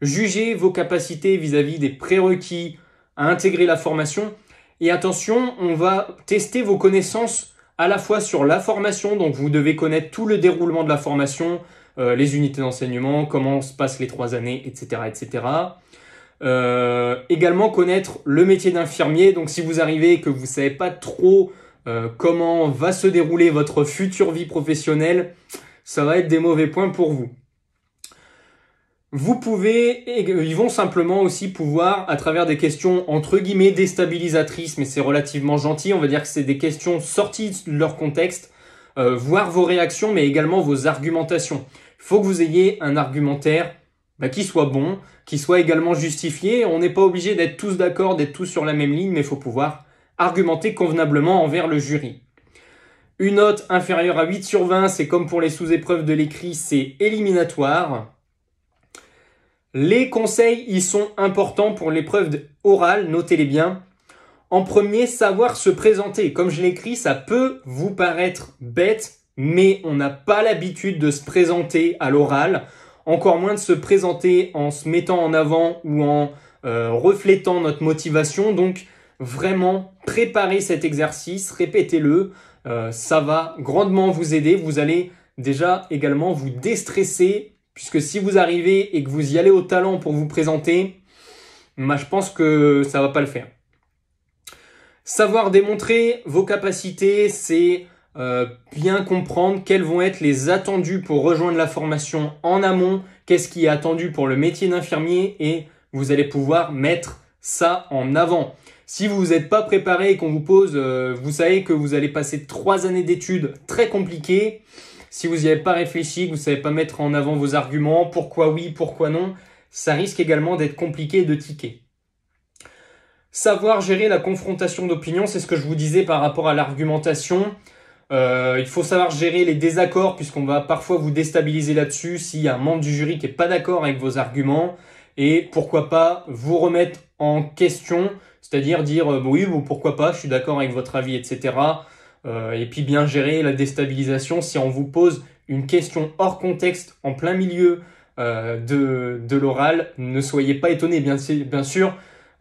Jugez vos capacités vis-à-vis des prérequis à intégrer la formation. Et attention, on va tester vos connaissances à la fois sur la formation, donc vous devez connaître tout le déroulement de la formation, euh, les unités d'enseignement, comment se passent les trois années, etc. etc. Euh, également connaître le métier d'infirmier, donc si vous arrivez et que vous ne savez pas trop euh, comment va se dérouler votre future vie professionnelle, ça va être des mauvais points pour vous. Vous pouvez, ils vont simplement aussi pouvoir, à travers des questions entre guillemets déstabilisatrices, mais c'est relativement gentil, on va dire que c'est des questions sorties de leur contexte, euh, voir vos réactions, mais également vos argumentations. Il faut que vous ayez un argumentaire bah, qui soit bon, qui soit également justifié. On n'est pas obligé d'être tous d'accord, d'être tous sur la même ligne, mais il faut pouvoir argumenter convenablement envers le jury. Une note inférieure à 8 sur 20, c'est comme pour les sous-épreuves de l'écrit, c'est éliminatoire. Les conseils, ils sont importants pour l'épreuve orale, notez-les bien. En premier, savoir se présenter. Comme je l'écris, ça peut vous paraître bête, mais on n'a pas l'habitude de se présenter à l'oral, encore moins de se présenter en se mettant en avant ou en euh, reflétant notre motivation. Donc, vraiment, préparez cet exercice, répétez-le. Euh, ça va grandement vous aider. Vous allez déjà également vous déstresser, puisque si vous arrivez et que vous y allez au talent pour vous présenter, bah, je pense que ça ne va pas le faire. Savoir démontrer vos capacités, c'est euh, bien comprendre quels vont être les attendus pour rejoindre la formation en amont, qu'est-ce qui est attendu pour le métier d'infirmier et vous allez pouvoir mettre ça en avant. Si vous n'êtes pas préparé et qu'on vous pose, euh, vous savez que vous allez passer trois années d'études très compliquées. Si vous n'y avez pas réfléchi, que vous savez pas mettre en avant vos arguments, pourquoi oui, pourquoi non, ça risque également d'être compliqué de tiquer. Savoir gérer la confrontation d'opinion, c'est ce que je vous disais par rapport à l'argumentation. Euh, il faut savoir gérer les désaccords puisqu'on va parfois vous déstabiliser là-dessus s'il y a un membre du jury qui n'est pas d'accord avec vos arguments et pourquoi pas vous remettre en question c'est-à-dire dire, euh, oui, pourquoi pas, je suis d'accord avec votre avis, etc. Euh, et puis bien gérer la déstabilisation si on vous pose une question hors contexte en plein milieu euh, de, l'oral. Ne soyez pas étonné, bien, sûr.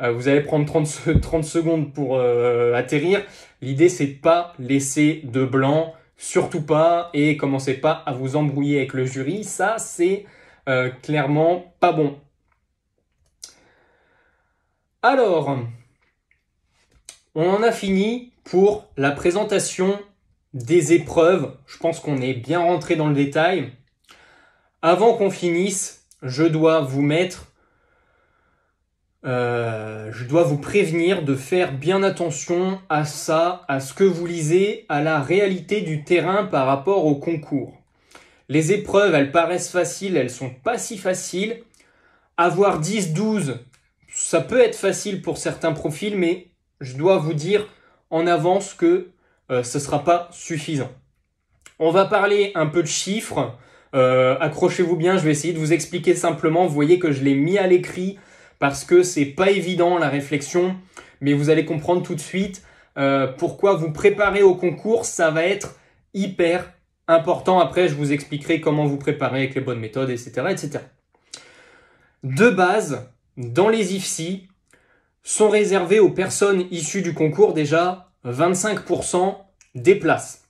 vous allez prendre 30, 30 secondes pour atterrir. L'idée, c'est de pas laisser de blanc, surtout pas, et commencez pas à vous embrouiller avec le jury. Ça, c'est clairement pas bon. Alors, on en a fini pour la présentation des épreuves. Je pense qu'on est bien rentré dans le détail. Avant qu'on finisse, je dois vous mettre, euh, je dois vous prévenir de faire bien attention à ça, à ce que vous lisez, à la réalité du terrain par rapport au concours. Les épreuves, elles paraissent faciles, elles sont pas si faciles. Avoir 10, 12, ça peut être facile pour certains profils, mais je dois vous dire en avance que euh, ce ne sera pas suffisant. On va parler un peu de chiffres. Euh, accrochez-vous bien, je vais essayer de vous expliquer simplement. Vous voyez que je l'ai mis à l'écrit parce que c'est pas évident la réflexion, mais vous allez comprendre tout de suite euh, pourquoi vous préparer au concours, ça va être hyper important. Après, je vous expliquerai comment vous préparer avec les bonnes méthodes, etc. etc. De base, dans les IFSI, sont réservés aux personnes issues du concours déjà 25% des places.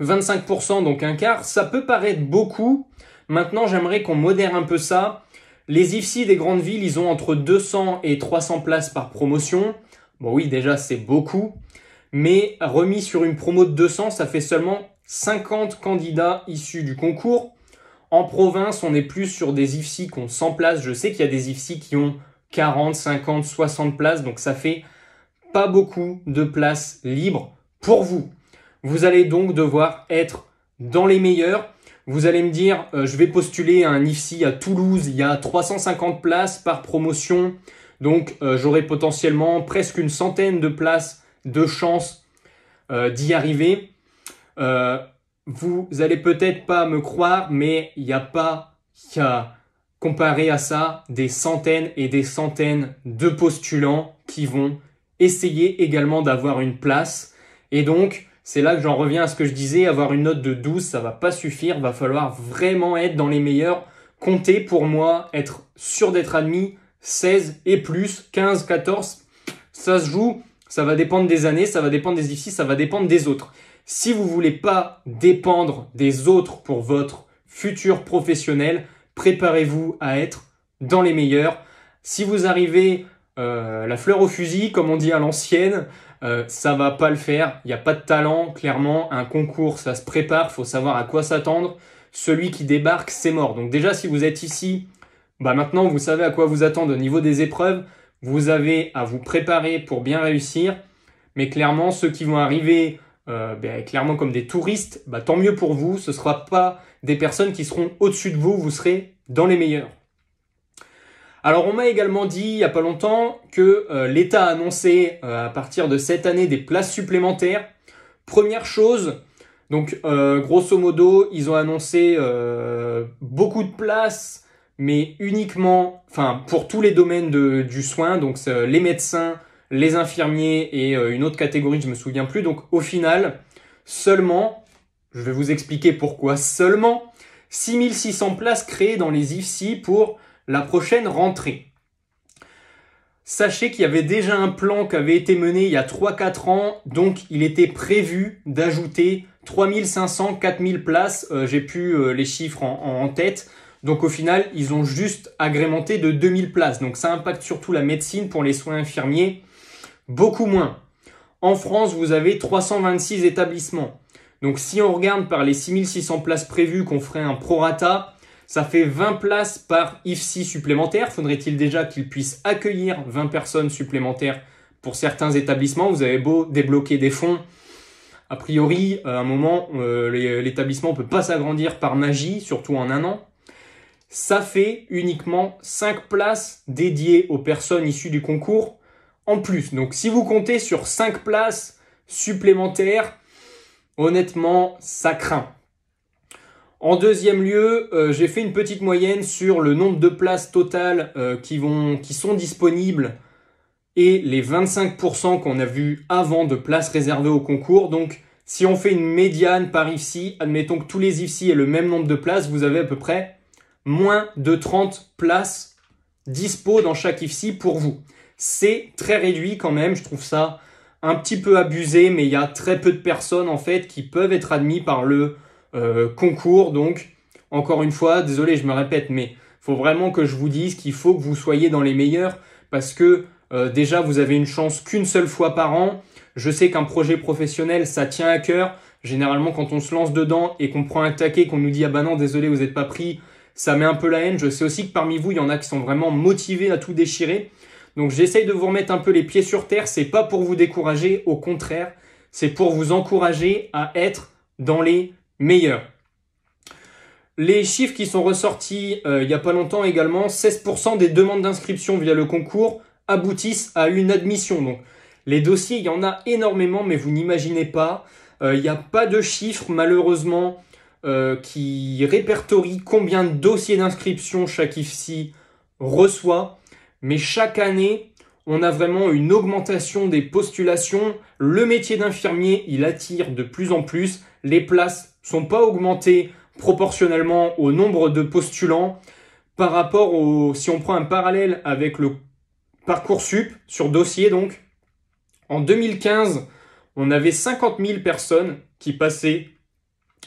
25% donc un quart, ça peut paraître beaucoup. Maintenant, j'aimerais qu'on modère un peu ça. Les IFSI des grandes villes, ils ont entre 200 et 300 places par promotion. Bon oui, déjà c'est beaucoup, mais remis sur une promo de 200, ça fait seulement 50 candidats issus du concours. En province, on est plus sur des IFSI qui ont 100 places. Je sais qu'il y a des IFSI qui ont 40, 50, 60 places. Donc ça fait pas beaucoup de places libres pour vous. Vous allez donc devoir être dans les meilleurs. Vous allez me dire, euh, je vais postuler un IFSI à Toulouse, il y a 350 places par promotion. Donc euh, j'aurai potentiellement presque une centaine de places de chance euh, d'y arriver. vous allez peut-être pas me croire, mais il n'y a pas... Comparé à ça, des centaines et des centaines de postulants qui vont essayer également d'avoir une place. Et donc, c'est là que j'en reviens à ce que je disais, avoir une note de 12, ça va pas suffire, va falloir vraiment être dans les meilleurs. Comptez pour moi, être sûr d'être admis, 16 et plus, 15, 14, ça se joue, ça va dépendre des années, ça va dépendre des ici, ça va dépendre des autres. Si vous voulez pas dépendre des autres pour votre futur professionnel, préparez-vous à être dans les meilleurs. Si vous arrivez euh, la fleur au fusil, comme on dit à l'ancienne, ça euh, ça va pas le faire. Il n'y a pas de talent, clairement. Un concours, ça se prépare, faut savoir à quoi s'attendre. Celui qui débarque, c'est mort. Donc déjà, si vous êtes ici, bah maintenant vous savez à quoi vous attendre au niveau des épreuves. Vous avez à vous préparer pour bien réussir. Mais clairement, ceux qui vont arriver, euh, ben, clairement comme des touristes, bah, tant mieux pour vous. Ce sera pas des personnes qui seront au-dessus de vous, vous serez dans les meilleurs. Alors on m'a également dit il n'y a pas longtemps que euh, l'État a annoncé euh, à partir de cette année des places supplémentaires. Première chose, donc euh, grosso modo ils ont annoncé beaucoup de places, mais uniquement, enfin pour tous les domaines du soin, donc les médecins, les infirmiers et une autre catégorie, je ne me souviens plus. Donc au final, seulement je vais vous expliquer pourquoi seulement 6600 places créées dans les IFSI pour la prochaine rentrée. Sachez qu'il y avait déjà un plan qui avait été mené il y a 3-4 ans, donc il était prévu d'ajouter 3500, 4000 places, euh, j'ai plus euh, les chiffres en, tête. Donc au final, ils ont juste agrémenté de 2000 places. Donc ça impacte surtout la médecine pour les soins infirmiers, beaucoup moins. En France, vous avez 326 établissements. Donc si on regarde par les 6600 places prévues qu'on ferait un prorata, ça fait 20 places par IFSI supplémentaire. Faudrait-il déjà qu'il puisse accueillir 20 personnes supplémentaires pour certains établissements Vous avez beau débloquer des fonds. A priori, à un moment, euh, l'établissement ne peut pas s'agrandir par magie, surtout en un an. Ça fait uniquement 5 places dédiées aux personnes issues du concours en plus. Donc si vous comptez sur 5 places supplémentaires Honnêtement, ça craint. En deuxième lieu, euh, j'ai fait une petite moyenne sur le nombre de places totales euh, qui, vont, qui sont disponibles et les 25% qu'on a vu avant de places réservées au concours. Donc, si on fait une médiane par IFSI, admettons que tous les IFSI aient le même nombre de places, vous avez à peu près moins de 30 places dispo dans chaque IFSI pour vous. C'est très réduit quand même, je trouve ça un petit peu abusé, mais il y a très peu de personnes en fait qui peuvent être admises par le euh, concours. Donc, encore une fois, désolé, je me répète, mais faut vraiment que je vous dise qu'il faut que vous soyez dans les meilleurs parce que euh, déjà vous avez une chance qu'une seule fois par an. Je sais qu'un projet professionnel, ça tient à cœur. Généralement, quand on se lance dedans et qu'on prend un taquet, qu'on nous dit ah bah non, désolé, vous n'êtes pas pris, ça met un peu la haine. Je sais aussi que parmi vous, il y en a qui sont vraiment motivés à tout déchirer. Donc j'essaye de vous remettre un peu les pieds sur terre, c'est pas pour vous décourager, au contraire, c'est pour vous encourager à être dans les meilleurs. Les chiffres qui sont ressortis euh, il n'y a pas longtemps également, 16% des demandes d'inscription via le concours aboutissent à une admission. Donc les dossiers, il y en a énormément, mais vous n'imaginez pas. Euh, il n'y a pas de chiffre, malheureusement euh, qui répertorie combien de dossiers d'inscription chaque IFSI reçoit mais chaque année, on a vraiment une augmentation des postulations. Le métier d'infirmier, il attire de plus en plus. Les places sont pas augmentées proportionnellement au nombre de postulants. Par rapport au, si on prend un parallèle avec le parcours SUP sur dossier donc, en 2015, on avait 50 000 personnes qui passaient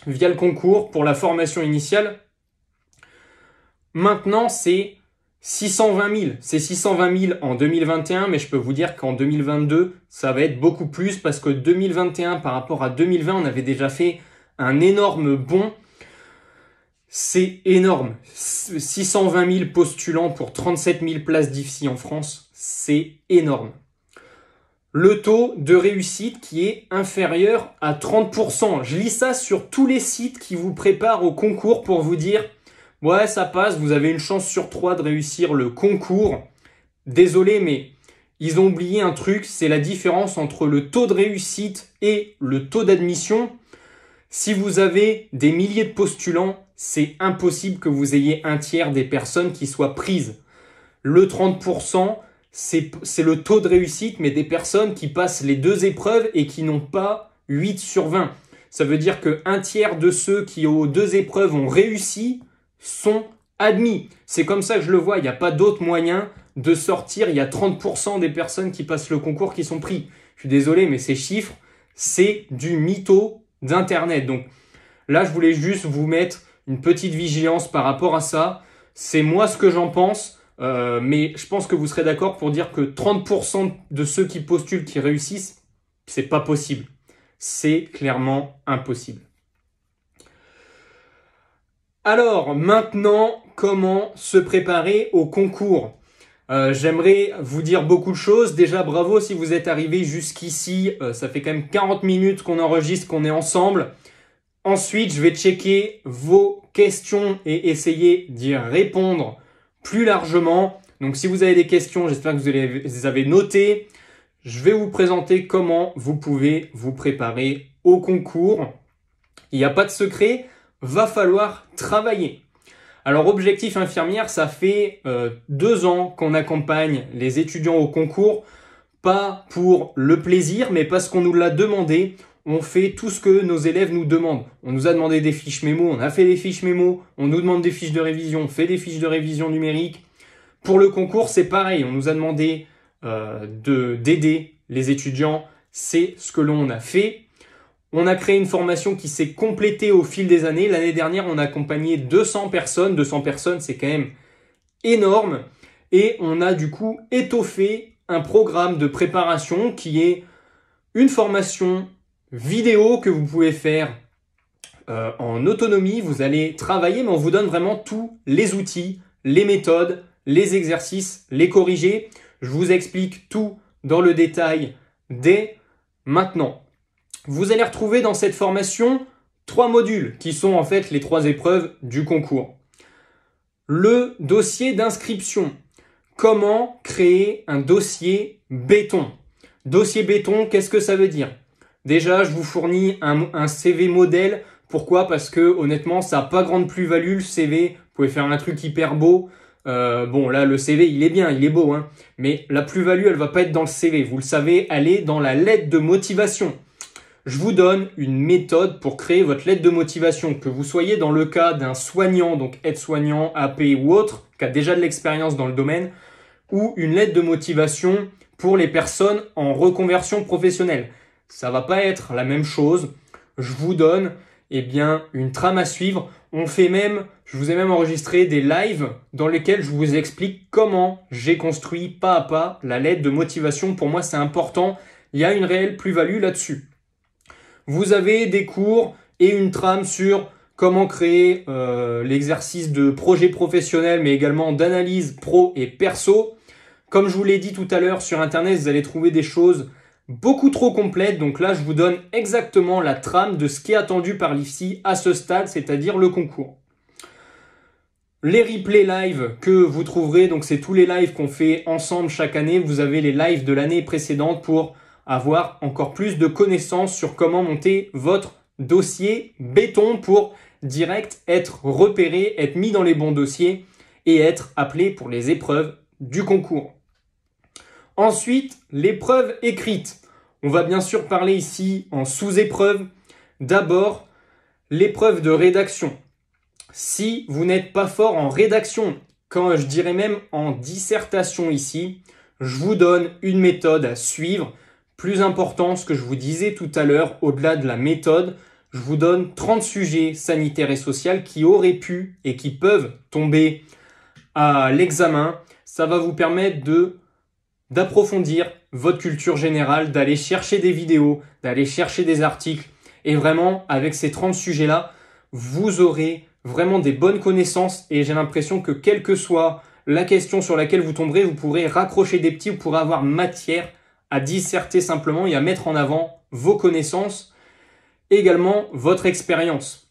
via le concours pour la formation initiale. Maintenant, c'est 620 000, c'est 620 000 en 2021, mais je peux vous dire qu'en 2022, ça va être beaucoup plus parce que 2021 par rapport à 2020, on avait déjà fait un énorme bond. C'est énorme. 620 000 postulants pour 37 000 places d'IFSI en France, c'est énorme. Le taux de réussite qui est inférieur à 30%. Je lis ça sur tous les sites qui vous préparent au concours pour vous dire ouais, ça passe, vous avez une chance sur trois de réussir le concours. Désolé, mais ils ont oublié un truc, c'est la différence entre le taux de réussite et le taux d'admission. Si vous avez des milliers de postulants, c'est impossible que vous ayez un tiers des personnes qui soient prises. Le 30%, c'est le taux de réussite, mais des personnes qui passent les deux épreuves et qui n'ont pas 8 sur 20. Ça veut dire qu'un tiers de ceux qui ont deux épreuves ont réussi sont admis. C'est comme ça que je le vois, il n'y a pas d'autre moyen de sortir. Il y a 30% des personnes qui passent le concours qui sont pris. Je suis désolé, mais ces chiffres, c'est du mytho d'Internet. Donc là, je voulais juste vous mettre une petite vigilance par rapport à ça. C'est moi ce que j'en pense, euh, mais je pense que vous serez d'accord pour dire que 30% de ceux qui postulent qui réussissent, c'est pas possible. C'est clairement impossible. Alors maintenant, comment se préparer au concours euh, J'aimerais vous dire beaucoup de choses. Déjà, bravo si vous êtes arrivé jusqu'ici. Euh, ça fait quand même 40 minutes qu'on enregistre, qu'on est ensemble. Ensuite, je vais checker vos questions et essayer d'y répondre plus largement. Donc si vous avez des questions, j'espère que vous les avez notées. Je vais vous présenter comment vous pouvez vous préparer au concours. Il n'y a pas de secret va falloir travailler. Alors objectif infirmière, ça fait euh, deux ans qu'on accompagne les étudiants au concours, pas pour le plaisir, mais parce qu'on nous l'a demandé. On fait tout ce que nos élèves nous demandent. On nous a demandé des fiches mémo, on a fait des fiches mémo, on nous demande des fiches de révision, on fait des fiches de révision numérique. Pour le concours, c'est pareil, on nous a demandé euh, d'aider les étudiants, c'est ce que l'on a fait. On a créé une formation qui s'est complétée au fil des années. L'année dernière, on a accompagné 200 personnes. 200 personnes, c'est quand même énorme. Et on a du coup étoffé un programme de préparation qui est une formation vidéo que vous pouvez faire euh, en autonomie. Vous allez travailler, mais on vous donne vraiment tous les outils, les méthodes, les exercices, les corriger. Je vous explique tout dans le détail dès maintenant. Vous allez retrouver dans cette formation trois modules qui sont en fait les trois épreuves du concours. Le dossier d'inscription. Comment créer un dossier béton Dossier béton, qu'est-ce que ça veut dire Déjà, je vous fournis un, CV modèle. Pourquoi Parce que honnêtement, ça n'a pas grande plus-value le CV. Vous pouvez faire un truc hyper beau. Euh, bon, là, le CV, il est bien, il est beau, hein. Mais la plus-value, elle va pas être dans le CV. Vous le savez, elle est dans la lettre de motivation je vous donne une méthode pour créer votre lettre de motivation. Que vous soyez dans le cas d'un soignant, donc aide-soignant, AP ou autre, qui a déjà de l'expérience dans le domaine, ou une lettre de motivation pour les personnes en reconversion professionnelle. Ça va pas être la même chose. Je vous donne eh bien une trame à suivre. On fait même, je vous ai même enregistré des lives dans lesquels je vous explique comment j'ai construit pas à pas la lettre de motivation. Pour moi, c'est important. Il y a une réelle plus-value là-dessus vous avez des cours et une trame sur comment créer euh, l'exercice de projet professionnel, mais également d'analyse pro et perso. Comme je vous l'ai dit tout à l'heure, sur Internet, vous allez trouver des choses beaucoup trop complètes. Donc là, je vous donne exactement la trame de ce qui est attendu par l'IFSI à ce stade, c'est-à-dire le concours. Les replays live que vous trouverez, donc c'est tous les lives qu'on fait ensemble chaque année. Vous avez les lives de l'année précédente pour avoir encore plus de connaissances sur comment monter votre dossier béton pour direct être repéré, être mis dans les bons dossiers et être appelé pour les épreuves du concours. Ensuite, l'épreuve écrite. On va bien sûr parler ici en sous-épreuve. D'abord, l'épreuve de rédaction. Si vous n'êtes pas fort en rédaction, quand je dirais même en dissertation ici, je vous donne une méthode à suivre plus important, ce que je vous disais tout à l'heure, au-delà de la méthode, je vous donne 30 sujets sanitaires et sociaux qui auraient pu et qui peuvent tomber à l'examen. Ça va vous permettre de d'approfondir votre culture générale, d'aller chercher des vidéos, d'aller chercher des articles. Et vraiment, avec ces 30 sujets-là, vous aurez vraiment des bonnes connaissances et j'ai l'impression que quelle que soit la question sur laquelle vous tomberez, vous pourrez raccrocher des petits, vous pourrez avoir matière à disserter simplement et à mettre en avant vos connaissances, également votre expérience.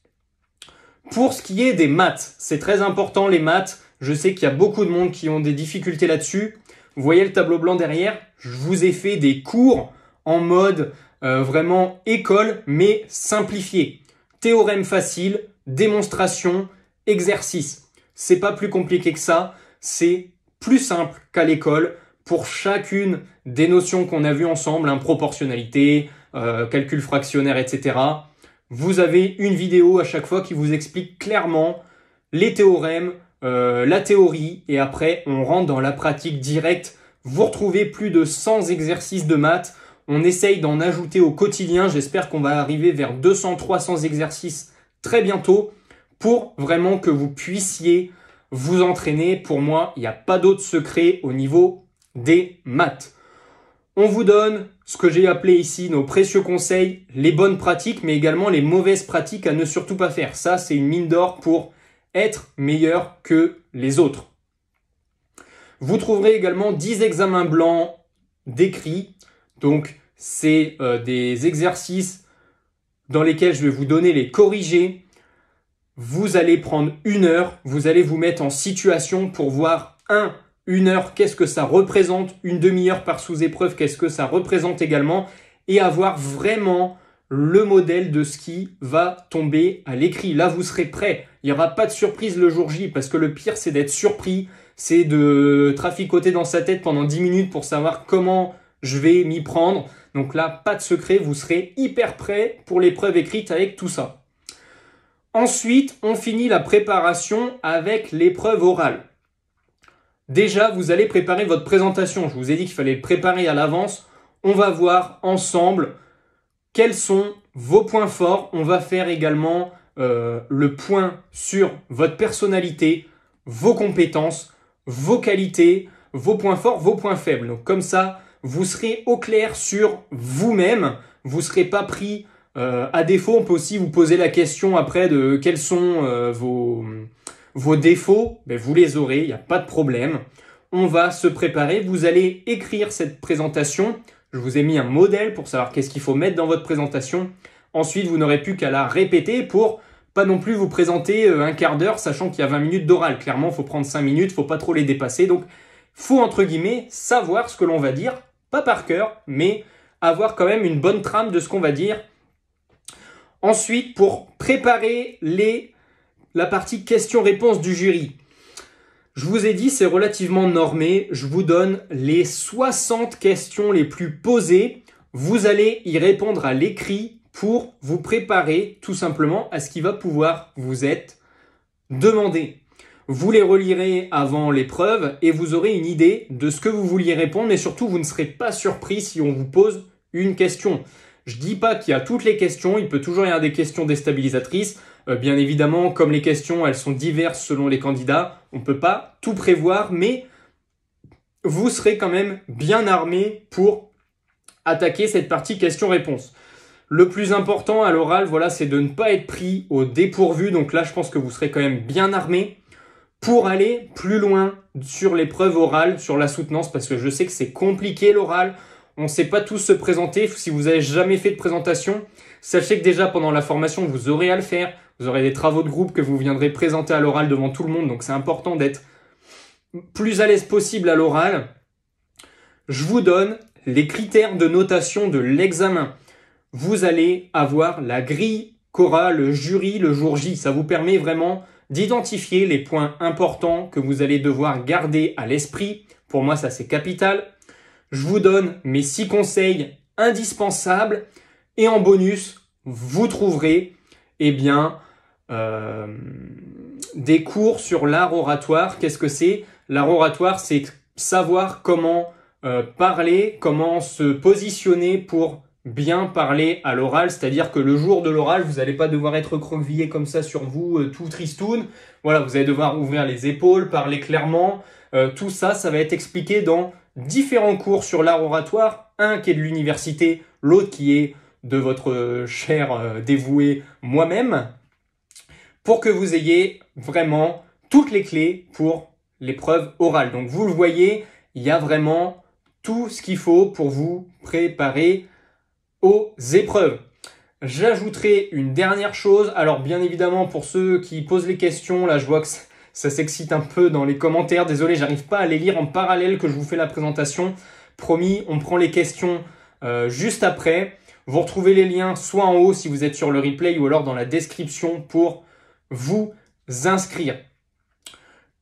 Pour ce qui est des maths, c'est très important les maths. Je sais qu'il y a beaucoup de monde qui ont des difficultés là-dessus. Vous voyez le tableau blanc derrière, je vous ai fait des cours en mode euh, vraiment école, mais simplifié. Théorème facile, démonstration, exercice. C'est pas plus compliqué que ça, c'est plus simple qu'à l'école pour chacune des notions qu'on a vues ensemble, hein, proportionnalité, euh, calcul fractionnaire, etc., vous avez une vidéo à chaque fois qui vous explique clairement les théorèmes, euh, la théorie, et après on rentre dans la pratique directe. Vous retrouvez plus de 100 exercices de maths. On essaye d'en ajouter au quotidien. J'espère qu'on va arriver vers 200-300 exercices très bientôt pour vraiment que vous puissiez vous entraîner. Pour moi, il n'y a pas d'autre secret au niveau des maths. On vous donne ce que j'ai appelé ici nos précieux conseils, les bonnes pratiques, mais également les mauvaises pratiques à ne surtout pas faire. Ça, c'est une mine d'or pour être meilleur que les autres. Vous trouverez également 10 examens blancs décrits. Donc, c'est euh, des exercices dans lesquels je vais vous donner les corriger. Vous allez prendre une heure, vous allez vous mettre en situation pour voir, un, une heure, qu'est-ce que ça représente Une demi-heure par sous-épreuve, qu'est-ce que ça représente également Et avoir vraiment le modèle de ce qui va tomber à l'écrit. Là, vous serez prêt. Il n'y aura pas de surprise le jour J, parce que le pire, c'est d'être surpris, c'est de traficoter dans sa tête pendant 10 minutes pour savoir comment je vais m'y prendre. Donc là, pas de secret, vous serez hyper prêt pour l'épreuve écrite avec tout ça. Ensuite, on finit la préparation avec l'épreuve orale. Déjà, vous allez préparer votre présentation. Je vous ai dit qu'il fallait le préparer à l'avance. On va voir ensemble quels sont vos points forts. On va faire également euh, le point sur votre personnalité, vos compétences, vos qualités, vos points forts, vos points faibles. Donc comme ça, vous serez au clair sur vous-même. Vous ne serez pas pris euh, à défaut. On peut aussi vous poser la question après de quels sont euh, vos vos défauts, ben, vous les aurez, il n'y a pas de problème. On va se préparer, vous allez écrire cette présentation. Je vous ai mis un modèle pour savoir qu'est-ce qu'il faut mettre dans votre présentation. Ensuite, vous n'aurez plus qu'à la répéter pour pas non plus vous présenter euh, un quart d'heure, sachant qu'il y a 20 minutes d'oral. Clairement, il faut prendre 5 minutes, faut pas trop les dépasser. Donc, faut entre guillemets savoir ce que l'on va dire, pas par cœur, mais avoir quand même une bonne trame de ce qu'on va dire. Ensuite, pour préparer les la partie questions-réponses du jury. Je vous ai dit, c'est relativement normé. Je vous donne les 60 questions les plus posées. Vous allez y répondre à l'écrit pour vous préparer tout simplement à ce qui va pouvoir vous être demandé. Vous les relirez avant l'épreuve et vous aurez une idée de ce que vous vouliez répondre, mais surtout vous ne serez pas surpris si on vous pose une question. Je dis pas qu'il y a toutes les questions, il peut toujours y avoir des questions déstabilisatrices, euh, bien évidemment, comme les questions, elles sont diverses selon les candidats, on ne peut pas tout prévoir, mais vous serez quand même bien armé pour attaquer cette partie question-réponse. Le plus important à l'oral, voilà, c'est de ne pas être pris au dépourvu. Donc là, je pense que vous serez quand même bien armé pour aller plus loin sur l'épreuve orale, sur la soutenance, parce que je sais que c'est compliqué l'oral. On ne sait pas tous se présenter. Si vous n'avez jamais fait de présentation, sachez que déjà pendant la formation, vous aurez à le faire. Vous aurez des travaux de groupe que vous viendrez présenter à l'oral devant tout le monde, donc c'est important d'être plus à l'aise possible à l'oral. Je vous donne les critères de notation de l'examen. Vous allez avoir la grille qu'aura le jury le jour J. Ça vous permet vraiment d'identifier les points importants que vous allez devoir garder à l'esprit. Pour moi, ça c'est capital. Je vous donne mes six conseils indispensables et en bonus, vous trouverez eh bien euh, des cours sur l'art oratoire. Qu'est-ce que c'est L'art oratoire, c'est savoir comment euh, parler, comment se positionner pour bien parler à l'oral, c'est-à-dire que le jour de l'oral, vous n'allez pas devoir être croquevillé comme ça sur vous, euh, tout tristoun. Voilà, vous allez devoir ouvrir les épaules, parler clairement. tout ça, ça va être expliqué dans différents cours sur l'art oratoire, un qui est de l'université, l'autre qui est de votre cher dévoué moi-même pour que vous ayez vraiment toutes les clés pour l'épreuve orale. Donc vous le voyez, il y a vraiment tout ce qu'il faut pour vous préparer aux épreuves. J'ajouterai une dernière chose. Alors bien évidemment pour ceux qui posent les questions, là je vois que ça s'excite un peu dans les commentaires. Désolé, j'arrive pas à les lire en parallèle que je vous fais la présentation. Promis, on prend les questions euh, juste après. Vous retrouvez les liens soit en haut si vous êtes sur le replay ou alors dans la description pour vous inscrire.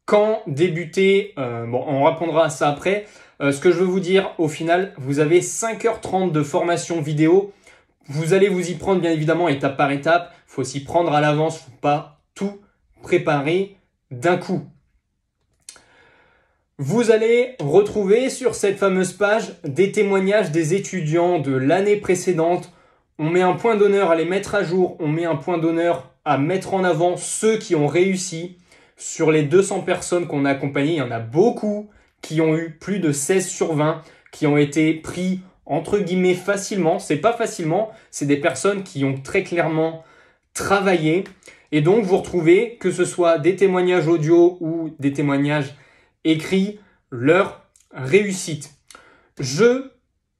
Quand débuter euh, Bon, on répondra à ça après. Euh, ce que je veux vous dire, au final, vous avez 5h30 de formation vidéo. Vous allez vous y prendre, bien évidemment, étape par étape. Il faut s'y prendre à l'avance, faut pas tout préparer d'un coup. Vous allez retrouver sur cette fameuse page des témoignages des étudiants de l'année précédente. On met un point d'honneur à les mettre à jour, on met un point d'honneur à mettre en avant ceux qui ont réussi. Sur les 200 personnes qu'on a accompagnées, il y en a beaucoup qui ont eu plus de 16 sur 20, qui ont été pris entre guillemets facilement. C'est pas facilement, c'est des personnes qui ont très clairement travaillé. Et donc vous retrouvez, que ce soit des témoignages audio ou des témoignages écrits, leur réussite. Je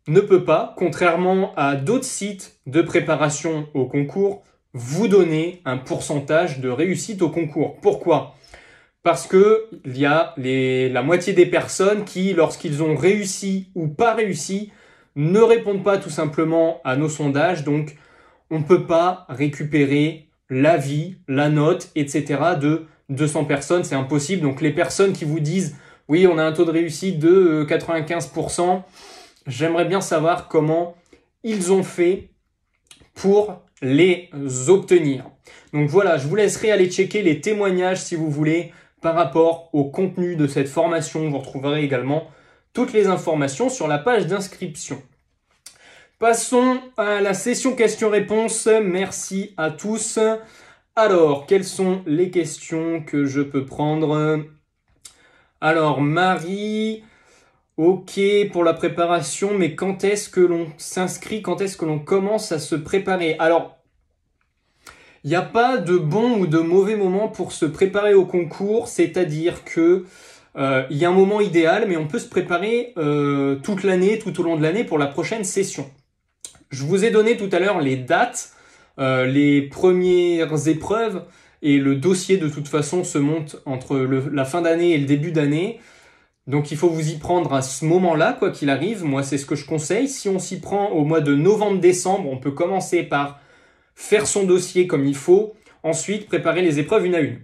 ne peux pas, contrairement à d'autres sites de préparation au concours, vous donner un pourcentage de réussite au concours. Pourquoi Parce que il y a les, la moitié des personnes qui, lorsqu'ils ont réussi ou pas réussi, ne répondent pas tout simplement à nos sondages. Donc, on ne peut pas récupérer l'avis, la note, etc. de 200 personnes. C'est impossible. Donc, les personnes qui vous disent oui, on a un taux de réussite de 95%, euh, j'aimerais bien savoir comment ils ont fait pour les obtenir. Donc voilà, je vous laisserai aller checker les témoignages si vous voulez par rapport au contenu de cette formation. Vous retrouverez également toutes les informations sur la page d'inscription. Passons à la session questions-réponses. Merci à tous. Alors, quelles sont les questions que je peux prendre Alors, Marie, Ok pour la préparation, mais quand est-ce que l'on s'inscrit, quand est-ce que l'on commence à se préparer Alors, il n'y a pas de bon ou de mauvais moment pour se préparer au concours, c'est-à-dire que euh, il y a un moment idéal, mais on peut se préparer euh, toute l'année, tout au long de l'année pour la prochaine session. Je vous ai donné tout à l'heure les dates, euh, les premières épreuves, et le dossier de toute façon se monte entre la fin d'année et le début d'année. Donc il faut vous y prendre à ce moment-là, quoi qu'il arrive. Moi, c'est ce que je conseille. Si on s'y prend au mois de novembre-décembre, on peut commencer par faire son dossier comme il faut, ensuite préparer les épreuves une à une.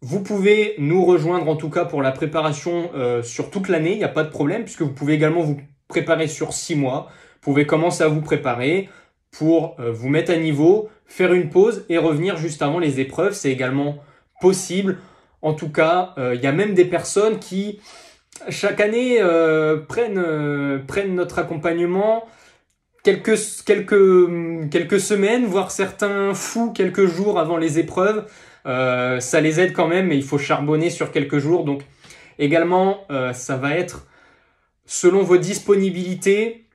Vous pouvez nous rejoindre en tout cas pour la préparation euh, sur toute l'année, il n'y a pas de problème, puisque vous pouvez également vous préparer sur six mois. Vous pouvez commencer à vous préparer pour euh, vous mettre à niveau, faire une pause et revenir juste avant les épreuves. C'est également possible. En tout cas, euh, il y a même des personnes qui chaque année euh, prennent, euh, prennent notre accompagnement quelques, quelques, quelques semaines, voire certains fous quelques jours avant les épreuves. Euh, ça les aide quand même, mais il faut charbonner sur quelques jours. Donc également, ça va être selon vos disponibilités.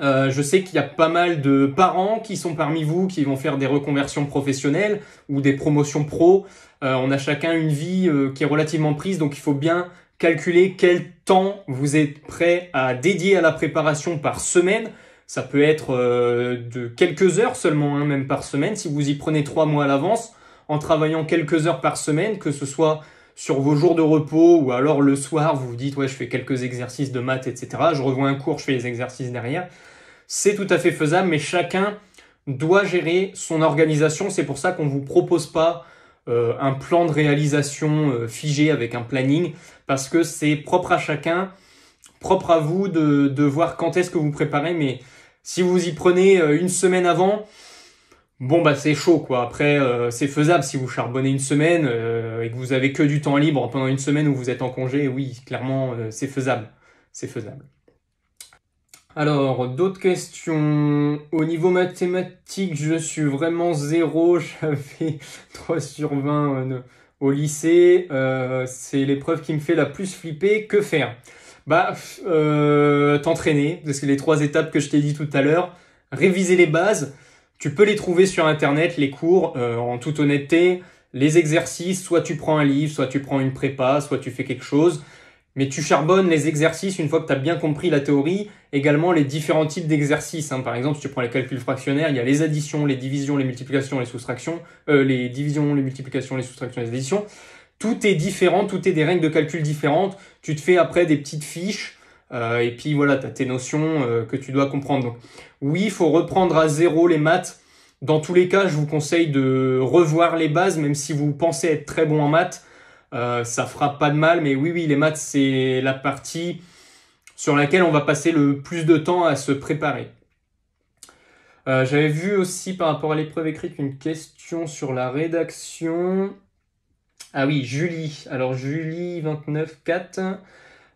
je sais qu'il y a pas mal de parents qui sont parmi vous, qui vont faire des reconversions professionnelles ou des promotions pro. on a chacun une vie qui est relativement prise, donc il faut bien calculer quel temps vous êtes prêt à dédier à la préparation par semaine. Ça peut être euh, de quelques heures seulement, hein, même par semaine, si vous y prenez trois mois à l'avance, en travaillant quelques heures par semaine, que ce soit sur vos jours de repos ou alors le soir, vous vous dites ouais je fais quelques exercices de maths, etc. Je revois un cours, je fais les exercices derrière. C'est tout à fait faisable, mais chacun doit gérer son organisation. C'est pour ça qu'on ne vous propose pas euh, un plan de réalisation euh, figé avec un planning, parce que c'est propre à chacun, propre à vous de, de voir quand est-ce que vous préparez, mais si vous y prenez euh, une semaine avant, bon bah c'est chaud quoi. Après c'est faisable si vous charbonnez une semaine et que vous avez que du temps libre pendant une semaine où vous êtes en congé, oui, clairement c'est faisable. C'est faisable. Alors, d'autres questions. Au niveau mathématique, je suis vraiment zéro. (laughs) J'avais 3 sur 20 euh, au lycée. Euh, c'est l'épreuve qui me fait la plus flipper. Que faire Bah, euh, t'entraîner. Parce que les trois étapes que je t'ai dit tout à l'heure, réviser les bases. Tu peux les trouver sur Internet, les cours, en toute honnêteté. Les exercices, soit tu prends un livre, soit tu prends une prépa, soit tu fais quelque chose. Mais tu charbonnes les exercices une fois que tu as bien compris la théorie, également les différents types d'exercices. Hein. Par exemple, si tu prends les calculs fractionnaires, il y a les additions, les divisions, les multiplications, les soustractions, euh, les divisions, les multiplications, les soustractions, les additions. Tout est différent, tout est des règles de calcul différentes. Tu te fais après des petites fiches, euh, et puis voilà, tu as tes notions euh, que tu dois comprendre. oui, il faut reprendre à zéro les maths. Dans tous les cas, je vous conseille de revoir les bases, même si vous pensez être très bon en maths euh, ça fera pas de mal, mais oui, oui, les maths, c'est la partie sur laquelle on va passer le plus de temps à se préparer. Euh, j'avais vu aussi par rapport à l'épreuve écrite une question sur la rédaction. Ah oui, Julie. Alors Julie 29.4.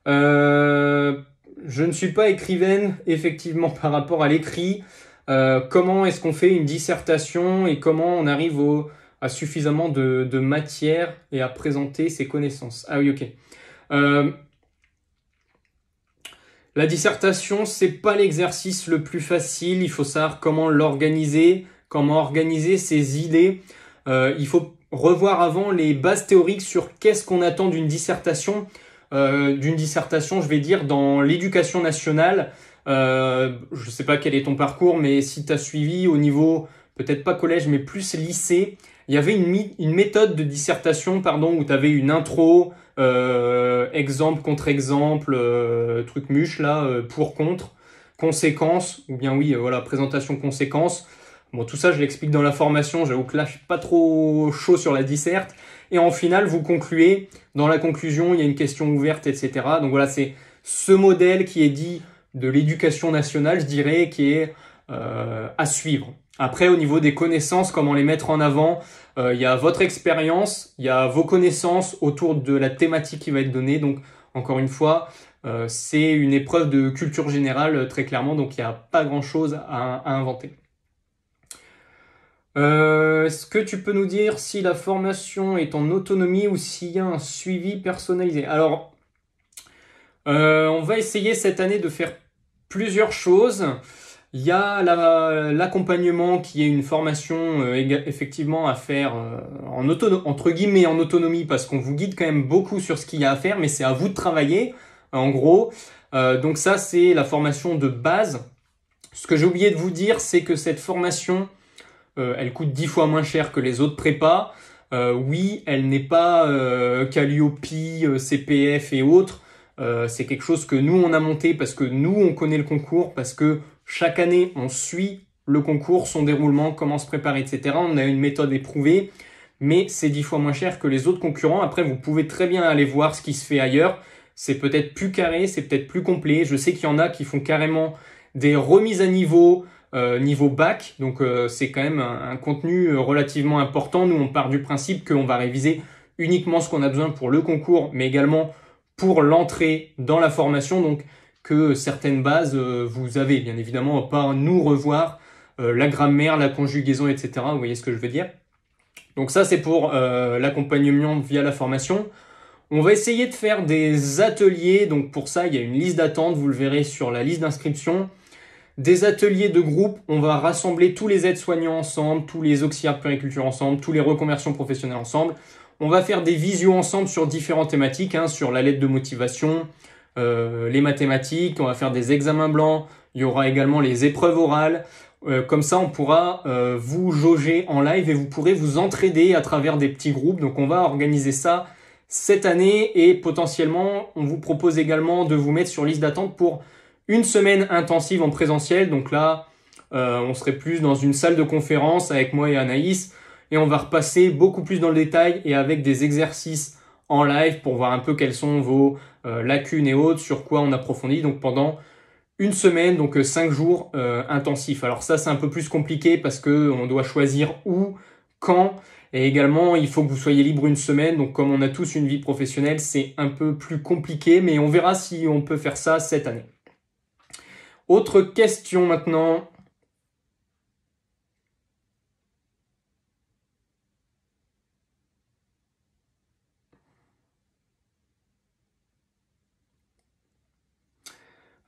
Euh, je ne suis pas écrivaine, effectivement, par rapport à l'écrit. Euh, comment est-ce qu'on fait une dissertation et comment on arrive au, suffisamment de, matière et à présenter ses connaissances. Ah oui, ok. Euh, la dissertation, c'est pas l'exercice le plus facile. Il faut savoir comment l'organiser, comment organiser ses idées. Euh, il faut revoir avant les bases théoriques sur qu'est-ce qu'on attend d'une dissertation. Euh, d'une dissertation, je vais dire, dans l'éducation nationale. je ne sais pas quel est ton parcours, mais si tu as suivi au niveau, peut-être pas collège, mais plus lycée, il y avait une, méthode de dissertation, pardon, où tu avais une intro, euh, exemple contre exemple, euh, truc muche là, euh, pour contre, conséquence, ou bien oui, voilà, présentation conséquence. Bon, tout ça, je l'explique dans la formation, j'avoue que là, je suis pas trop chaud sur la disserte. Et en finale, vous concluez, dans la conclusion, il y a une question ouverte, etc. Donc voilà, c'est ce modèle qui est dit de l'éducation nationale, je dirais, qui est à suivre. Après, au niveau des connaissances, comment les mettre en avant, euh, il y a votre expérience, il y a vos connaissances autour de la thématique qui va être donnée. Donc, encore une fois, euh, c'est une épreuve de culture générale, euh, très clairement, donc il n'y a pas grand-chose à, inventer. Est-ce que tu peux nous dire si la formation est en autonomie ou s'il y a un suivi personnalisé Alors, on va essayer cette année de faire plusieurs choses. Il y a l'accompagnement qui est une formation euh, effectivement à faire euh, en entre guillemets en autonomie parce qu'on vous guide quand même beaucoup sur ce qu'il y a à faire, mais c'est à vous de travailler en gros. Euh, donc ça c'est la formation de base. Ce que j'ai oublié de vous dire c'est que cette formation elle coûte 10 fois moins cher que les autres prépas. oui, elle n'est pas Calliope, CPF et autres. c'est quelque chose que nous on a monté parce que nous on connaît le concours, parce que chaque année, on suit le concours, son déroulement, comment se préparer, etc. On a une méthode éprouvée, mais c'est dix fois moins cher que les autres concurrents. Après, vous pouvez très bien aller voir ce qui se fait ailleurs. C'est peut-être plus carré, c'est peut-être plus complet. Je sais qu'il y en a qui font carrément des remises à niveau, euh, niveau bac. Donc euh, c'est quand même un, contenu euh, relativement important. Nous, on part du principe qu'on va réviser uniquement ce qu'on a besoin pour le concours, mais également pour l'entrée dans la formation. Donc que certaines bases euh, vous avez. Bien évidemment, pas nous revoir euh, la grammaire, la conjugaison, etc. Vous voyez ce que je veux dire Donc ça, c'est pour euh, l'accompagnement via la formation. On va essayer de faire des ateliers. Donc pour ça, il y a une liste d'attente, vous le verrez sur la liste d'inscription. Des ateliers de groupe, on va rassembler tous les aides-soignants ensemble, tous les auxiliaires de périculture ensemble, tous les reconversions professionnelles ensemble. On va faire des visions ensemble sur différentes thématiques, hein, sur la lettre de motivation, euh, les mathématiques, on va faire des examens blancs, il y aura également les épreuves orales. Euh, comme ça, on pourra euh, vous jauger en live et vous pourrez vous entraider à travers des petits groupes. Donc on va organiser ça cette année et potentiellement, on vous propose également de vous mettre sur liste d'attente pour une semaine intensive en présentiel. Donc là, on serait plus dans une salle de conférence avec moi et Anaïs et on va repasser beaucoup plus dans le détail et avec des exercices en live pour voir un peu quelles sont vos euh, lacunes et autres, sur quoi on approfondit. Donc pendant une semaine, donc euh, cinq jours euh, intensifs. Alors ça, c'est un peu plus compliqué parce que on doit choisir où, quand, et également il faut que vous soyez libre une semaine. Donc comme on a tous une vie professionnelle, c'est un peu plus compliqué, mais on verra si on peut faire ça cette année. Autre question maintenant.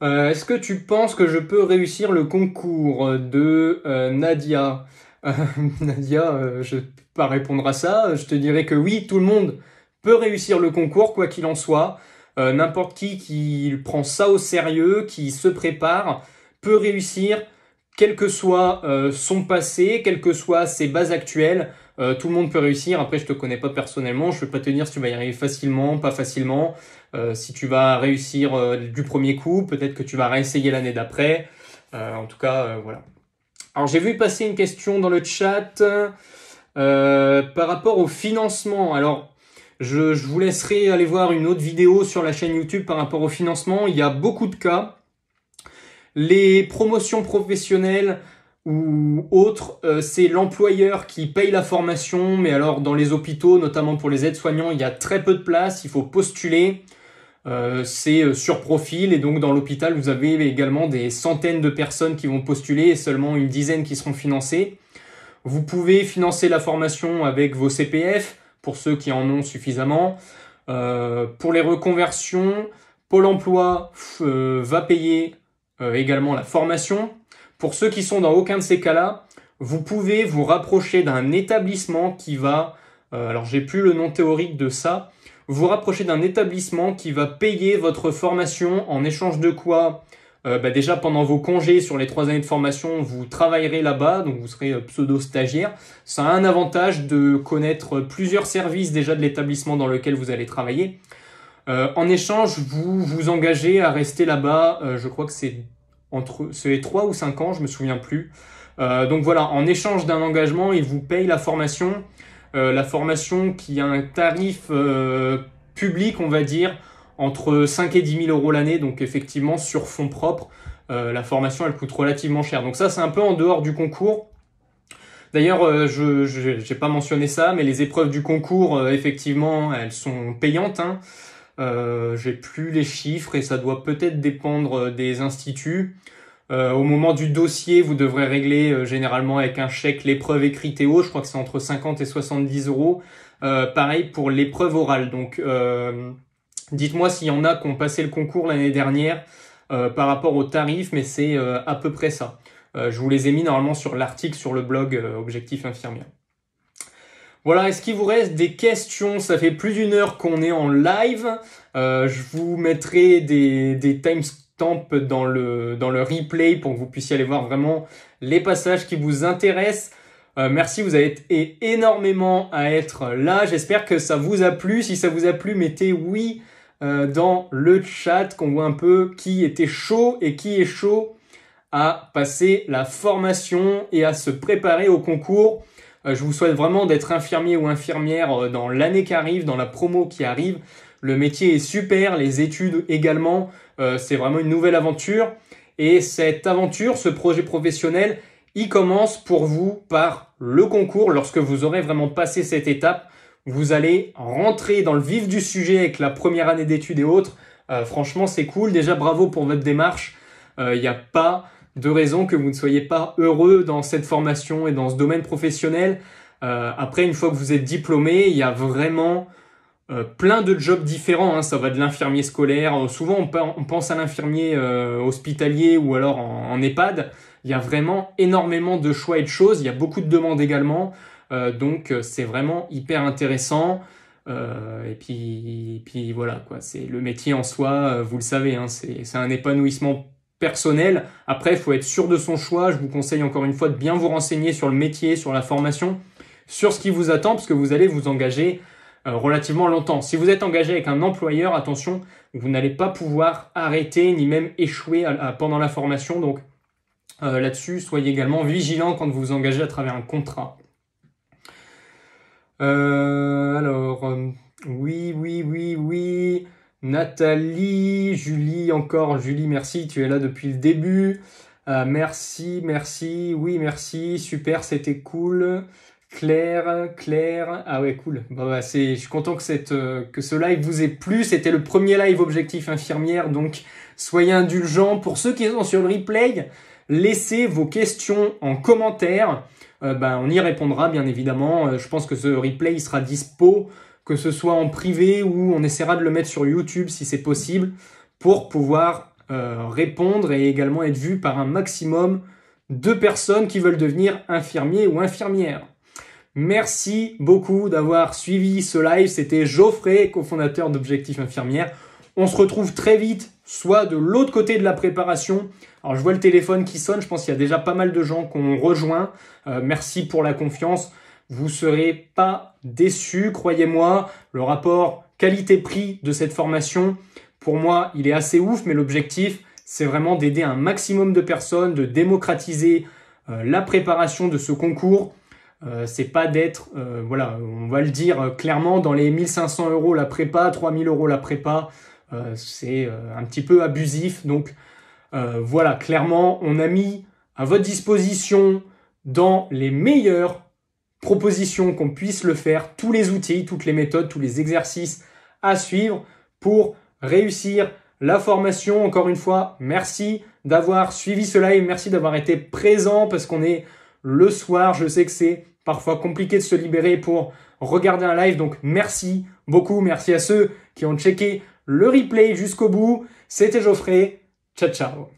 Euh, est-ce que tu penses que je peux réussir le concours de euh, Nadia euh, (laughs) Nadia, je ne peux pas répondre à ça. Je te dirais que oui, tout le monde peut réussir le concours, quoi qu'il en soit. N'importe qui qui prend ça au sérieux, qui se prépare, peut réussir, quel que soit son passé, quelles que soient ses bases actuelles. Euh, tout le monde peut réussir. Après, je te connais pas personnellement. Je ne peux pas te dire si tu vas y arriver facilement, pas facilement. Euh, si tu vas réussir euh, du premier coup, peut-être que tu vas réessayer l'année d'après. en tout cas, voilà. Alors, j'ai vu passer une question dans le chat par rapport au financement. Alors, je, je, vous laisserai aller voir une autre vidéo sur la chaîne YouTube par rapport au financement. Il y a beaucoup de cas. Les promotions professionnelles, ou autre, euh, c'est l'employeur qui paye la formation, mais alors dans les hôpitaux, notamment pour les aides-soignants, il y a très peu de place, il faut postuler, euh, c'est euh, sur profil, et donc dans l'hôpital, vous avez également des centaines de personnes qui vont postuler et seulement une dizaine qui seront financées. Vous pouvez financer la formation avec vos CPF, pour ceux qui en ont suffisamment. pour les reconversions, Pôle Emploi va payer également la formation, pour ceux qui sont dans aucun de ces cas-là, vous pouvez vous rapprocher d'un établissement qui va, euh, alors j'ai plus le nom théorique de ça, vous rapprocher d'un établissement qui va payer votre formation en échange de quoi euh, bah déjà pendant vos congés sur les trois années de formation, vous travaillerez là-bas, donc vous serez euh, pseudo-stagiaire. Ça a un avantage de connaître plusieurs services déjà de l'établissement dans lequel vous allez travailler. Euh, en échange, vous vous engagez à rester là-bas, je crois que c'est entre c'est 3 ou 5 ans, je me souviens plus. Euh, donc voilà, en échange d'un engagement, ils vous payent la formation, euh, la formation qui a un tarif euh, public, on va dire, entre 5 et 10 000 euros l'année, donc effectivement sur fonds propres, la formation elle coûte relativement cher. Donc ça c'est un peu en dehors du concours. D'ailleurs, je n'ai pas mentionné ça, mais les épreuves du concours, effectivement, elles sont payantes. Hein. Euh, j'ai plus les chiffres et ça doit peut-être dépendre euh, des instituts. Euh, au moment du dossier, vous devrez régler généralement avec un chèque l'épreuve écrite et haut. Je crois que c'est entre 50 et 70 euros. pareil pour l'épreuve orale. Donc, dites-moi s'il y en a qui ont passé le concours l'année dernière par rapport aux tarifs, mais c'est à peu près ça. je vous les ai mis normalement sur l'article sur le blog Objectif Infirmière. Voilà, est-ce qu'il vous reste des questions Ça fait plus d'une heure qu'on est en live. Euh, je vous mettrai des, des timestamps dans le, dans le replay pour que vous puissiez aller voir vraiment les passages qui vous intéressent. Euh, merci, vous avez été énormément à être là. J'espère que ça vous a plu. Si ça vous a plu, mettez oui euh, dans le chat, qu'on voit un peu qui était chaud et qui est chaud à passer la formation et à se préparer au concours. Euh, je vous souhaite vraiment d'être infirmier ou infirmière euh, dans l'année qui arrive, dans la promo qui arrive. Le métier est super, les études également. Euh, c'est vraiment une nouvelle aventure. Et cette aventure, ce projet professionnel, il commence pour vous par le concours. Lorsque vous aurez vraiment passé cette étape, vous allez rentrer dans le vif du sujet avec la première année d'études et autres. franchement, c'est cool. Déjà, bravo pour votre démarche. Il n'y a pas deux raisons que vous ne soyez pas heureux dans cette formation et dans ce domaine professionnel. Euh, après, une fois que vous êtes diplômé, il y a vraiment euh, plein de jobs différents. Hein. Ça va de l'infirmier scolaire. Euh, souvent, on, pense à l'infirmier hospitalier ou alors en, EHPAD. Il y a vraiment énormément de choix et de choses. Il y a beaucoup de demandes également. donc, c'est vraiment hyper intéressant. et puis, puis voilà quoi. C'est le métier en soi. vous le savez, hein. c'est un épanouissement personnel. Après, il faut être sûr de son choix. Je vous conseille encore une fois de bien vous renseigner sur le métier, sur la formation, sur ce qui vous attend, parce que vous allez vous engager euh, relativement longtemps. Si vous êtes engagé avec un employeur, attention, vous n'allez pas pouvoir arrêter ni même échouer pendant la formation. Donc euh, là-dessus, soyez également vigilant quand vous vous engagez à travers un contrat. Euh, alors, Nathalie, Julie, encore Julie, merci, tu es là depuis le début. Euh, merci, merci, oui, merci, super, c'était cool. Claire, Claire, ah ouais, cool. Bah, bah, je suis content que, cette, euh, que ce live vous ait plu. C'était le premier live objectif infirmière, donc soyez indulgents. Pour ceux qui sont sur le replay, laissez vos questions en commentaire. Euh, bah, on y répondra, bien évidemment. je pense que ce replay sera dispo que ce soit en privé ou on essaiera de le mettre sur YouTube si c'est possible, pour pouvoir euh, répondre et également être vu par un maximum de personnes qui veulent devenir infirmiers ou infirmières. Merci beaucoup d'avoir suivi ce live. C'était Geoffrey, cofondateur d'Objectif Infirmière. On se retrouve très vite, soit de l'autre côté de la préparation. Alors je vois le téléphone qui sonne, je pense qu'il y a déjà pas mal de gens qu'on rejoint. Euh, merci pour la confiance. Vous serez pas déçu, croyez-moi. Le rapport qualité-prix de cette formation, pour moi, il est assez ouf, mais l'objectif, c'est vraiment d'aider un maximum de personnes, de démocratiser euh, la préparation de ce concours. Euh, c'est pas d'être, euh, voilà, on va le dire clairement, dans les 1500 euros la prépa, 3000 euros la prépa, c'est un petit peu abusif. Donc voilà, clairement, on a mis à votre disposition dans les meilleurs proposition qu'on puisse le faire, tous les outils, toutes les méthodes, tous les exercices à suivre pour réussir la formation. Encore une fois, merci d'avoir suivi ce live, merci d'avoir été présent parce qu'on est le soir, je sais que c'est parfois compliqué de se libérer pour regarder un live, donc merci beaucoup, merci à ceux qui ont checké le replay jusqu'au bout. C'était Geoffrey, ciao ciao